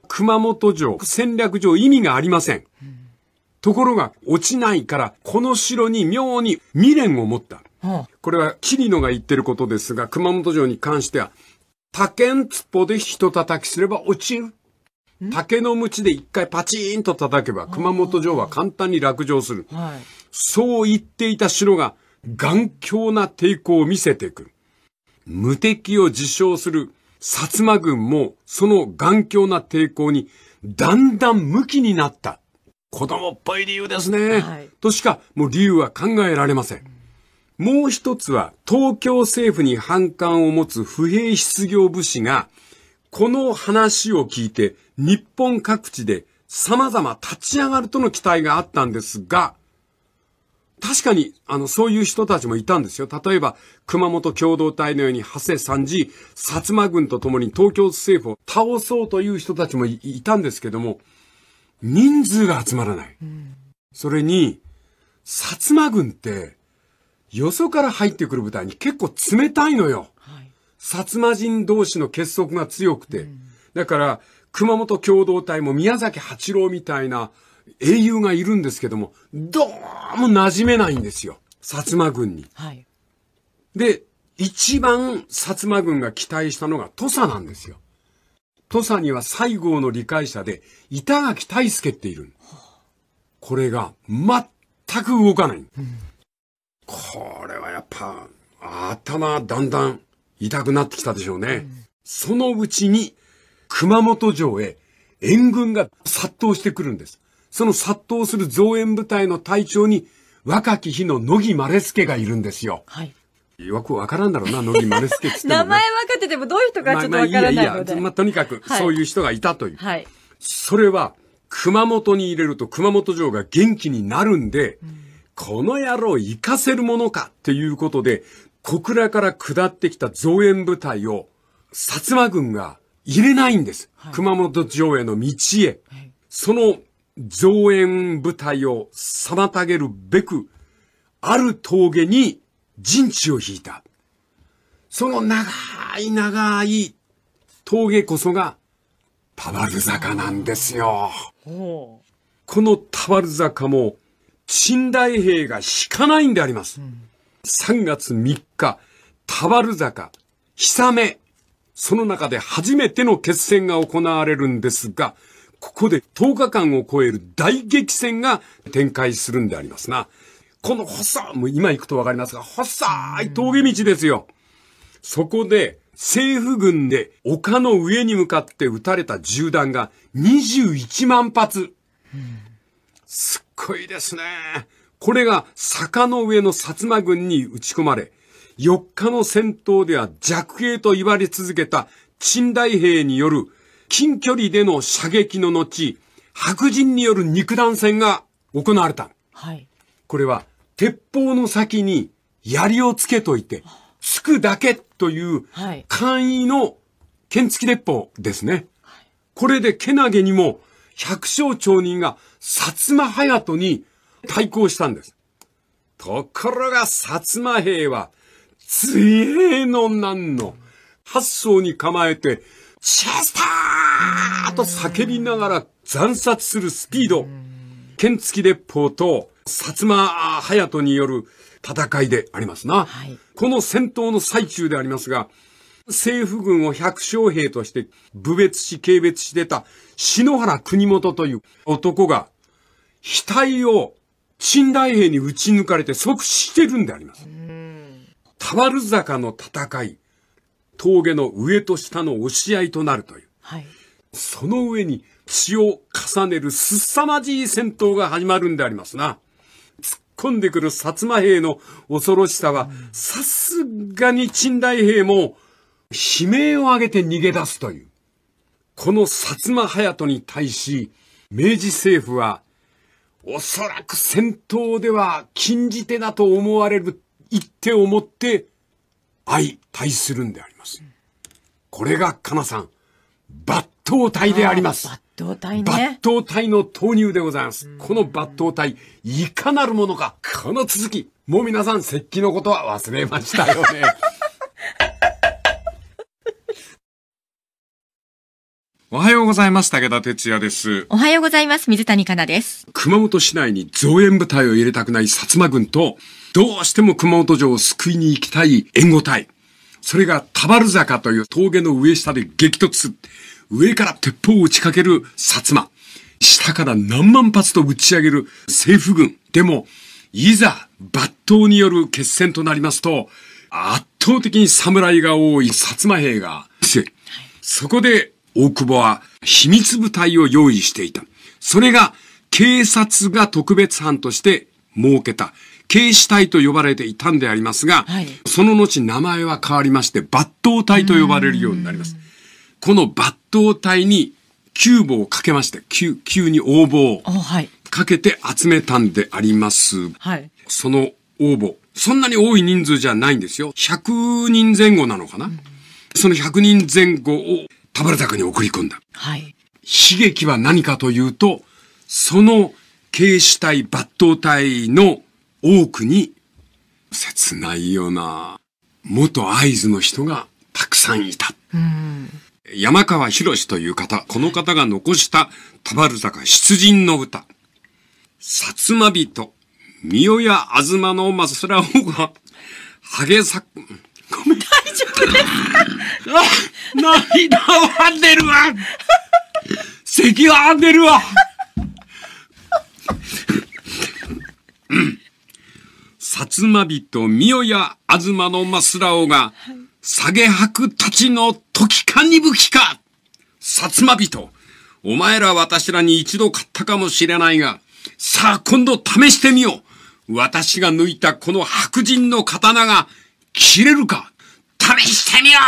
熊本城、戦略上意味がありません。うん、ところが、落ちないから、この城に妙に未練を持った。これは、桐野が言ってることですが、熊本城に関しては、竹んつぽで人叩きすれば落ちる。竹の鞭で一回パチーンと叩けば、熊本城は簡単に落城する。そう言っていた城が、頑強な抵抗を見せてくる。無敵を自称する薩摩軍もその頑強な抵抗にだんだん無気になった。子供っぽい理由ですね。はい、としかもう理由は考えられません。もう一つは東京政府に反感を持つ不平失業武士がこの話を聞いて日本各地で様々立ち上がるとの期待があったんですが、確かに、あの、そういう人たちもいたんですよ。例えば、熊本共同体のように、長谷三次、薩摩軍と共に東京政府を倒そうという人たちもいたんですけども、人数が集まらない。それに、薩摩軍って、よそから入ってくる部隊に結構冷たいのよ。はい、薩摩人同士の結束が強くて。うん、だから、熊本共同体も宮崎八郎みたいな、英雄がいるんですけども、どうも馴染めないんですよ。薩摩軍に。はい。で、一番薩摩軍が期待したのが土佐なんですよ。土佐には西郷の理解者で、板垣大助っている。これが全く動かない。うん、これはやっぱ、頭だんだん痛くなってきたでしょうね。うん、そのうちに、熊本城へ援軍が殺到してくるんです。その殺到する増援部隊の隊長に、若き日の乃木丸助がいるんですよ。はい。よくわからんだろうな、乃木丸助って、ね、名前分かっててもどういう人かちょっとわからないので。まあ、まあ、いいやいや、まあ、とにかく、そういう人がいたという。はい。それは、熊本に入れると熊本城が元気になるんで、うん、この野郎行かせるものかっていうことで、小倉から下ってきた増援部隊を、薩摩軍が入れないんです。はい、熊本城への道へ。はい、その増援部隊を妨げるべく、ある峠に陣地を引いた。その長い長い峠こそが、タバル坂なんですよ。このタバル坂も、陳代兵が引かないんであります。うん、3月3日、タバル坂、久め、その中で初めての決戦が行われるんですが、ここで10日間を超える大激戦が展開するんでありますな。この細、い、もう今行くとわかりますが、細い峠道ですよ。そこで、政府軍で丘の上に向かって撃たれた銃弾が21万発。すっごいですね。これが坂の上の薩摩軍に撃ち込まれ、4日の戦闘では弱兵と言われ続けた陳大兵による近距離での射撃の後、白人による肉弾戦が行われた。はい。これは、鉄砲の先に槍をつけといて、つくだけという、簡易の剣付き鉄砲ですね。はい、これでけなげにも、百姓町人が薩摩隼人に対抗したんです。ところが薩摩兵は、強えのなんの、八層に構えて、チェスターと叫びながら惨殺するスピード。剣付き鉄砲と薩摩隼人による戦いでありますな、はい。この戦闘の最中でありますが、政府軍を百姓兵として、部別し、軽別し出た、篠原国元という男が、額を信頼兵に撃ち抜かれて即死してるんであります。田原坂の戦い。峠の上と下の押し合いとなるという。はい、その上に血を重ねる凄まじい戦闘が始まるんでありますな。突っ込んでくる薩摩兵の恐ろしさは、さすがに陳代兵も悲鳴を上げて逃げ出すという。この薩摩隼人に対し、明治政府は、おそらく戦闘では禁じ手だと思われる一手をもって、相対するんであります。これが、かなさん、抜刀隊であります。抜刀隊ね。抜刀隊の投入でございます。この抜刀隊、いかなるものか。この続き、もう皆さん、石器のことは忘れましたよね。おはようございます。武田哲也です。おはようございます。水谷香奈です。熊本市内に造園部隊を入れたくない薩摩軍と、どうしても熊本城を救いに行きたい援護隊。それが田原坂という峠の上下で激突。上から鉄砲を打ちかける薩摩。下から何万発と打ち上げる政府軍。でも、いざ、抜刀による決戦となりますと、圧倒的に侍が多い薩摩兵がそこで、大久保は秘密部隊を用意していた。それが、警察が特別班として設けた警視隊と呼ばれていたんでありますが、はい、その後名前は変わりまして、抜刀隊と呼ばれるようになります。この抜刀隊に急棒をかけまして、急、急に応募をかけて集めたんであります。はい、その応募、そんなに多い人数じゃないんですよ。100人前後なのかな、うん、その100人前後を田原坂に送り込んだ。はい。刺激は何かというと、その警視隊抜刀隊の多くに、切ないような、元合図の人がたくさんいた。山川博士という方、この方が残した田原坂出陣の歌。薩摩人、三代や東の松らをが、ハゲさ、ごめん。大丈夫ですあ、涙は出るわ咳は出るわうん。薩摩人三代や東のスラオが、下げ白たちの時かに武きか薩摩人お前ら私らに一度買ったかもしれないが、さあ今度試してみよう私が抜いたこの白人の刀が切れるか試してみろ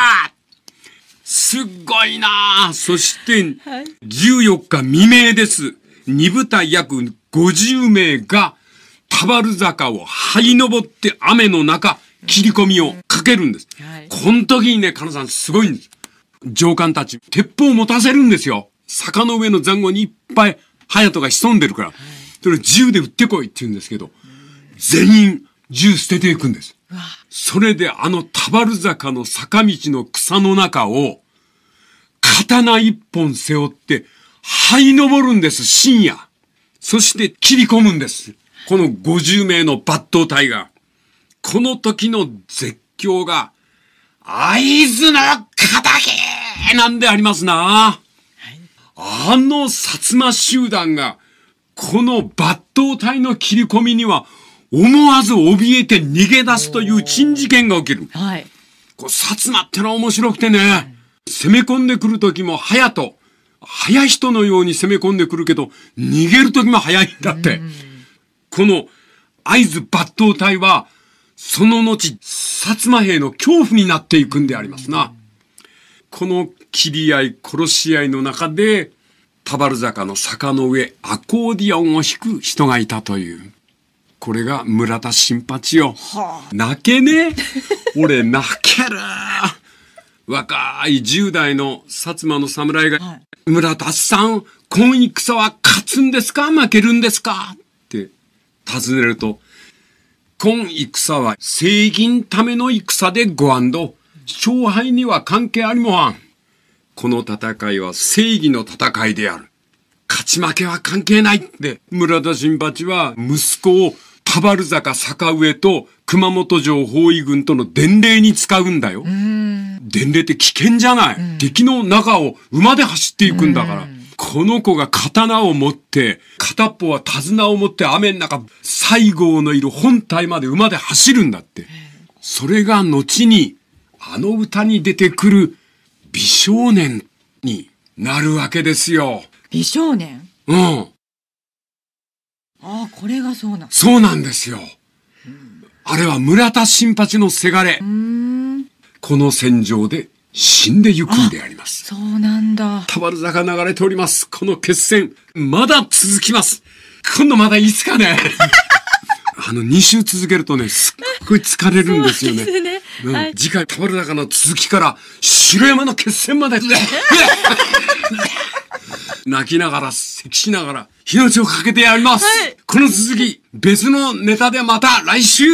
すっごいなそして、14日未明です。二部隊約50名が田原坂を這い登って雨の中、切り込みをかけるんです。この時にね、カナさんすごいんです。上官たち、鉄砲を持たせるんですよ。坂の上の残壕にいっぱい、隼人が潜んでるから、それ銃で撃ってこいって言うんですけど、全員銃捨てていくんです。それであの田原坂の坂道の草の中を、刀一本背負って、這い登るんです、深夜。そして切り込むんです。この50名の抜刀隊が、この時の絶叫が、合図の敵なんでありますな。あの薩摩集団が、この抜刀隊の切り込みには、思わず怯えて逃げ出すという珍事件が起きる。はい。こう、薩摩ってのは面白くてね、攻め込んでくる時も早と、早い人のように攻め込んでくるけど、逃げる時も早いんだって。この合図抜刀隊は、その後、薩摩兵の恐怖になっていくんでありますな。この切り合い、殺し合いの中で、田原坂の坂の上、アコーディオンを弾く人がいたという。これが村田新八よ。はあ、泣けね俺泣ける若い10代の薩摩の侍が、はい、村田さん、今戦は勝つんですか負けるんですか尋ねると、今戦は正義のための戦でご安ど、勝敗には関係ありもはん。この戦いは正義の戦いである。勝ち負けは関係ないって、村田新八は息子を田原坂坂上と熊本城包囲軍との伝令に使うんだよ。伝令って危険じゃない。敵の中を馬で走っていくんだから。この子が刀を持って、片っぽは手綱を持って雨の中、西郷のいる本体まで馬で走るんだって。それが後に、あの歌に出てくる美少年になるわけですよ。美少年うん。ああ、これがそうなんそうなんですよ。あれは村田新八のせがれ。この戦場で死んでゆくんであります。そうなんだ。たまる坂流れております。この決戦、まだ続きます。今度まだいつかね。あの、2週続けるとね、すっごい疲れるんですよね。ねうん、はい、次回、たまる坂の続きから、城山の決戦まで。泣きながら、咳しながら、命をかけてやります。はい、この続き、別のネタでまた来週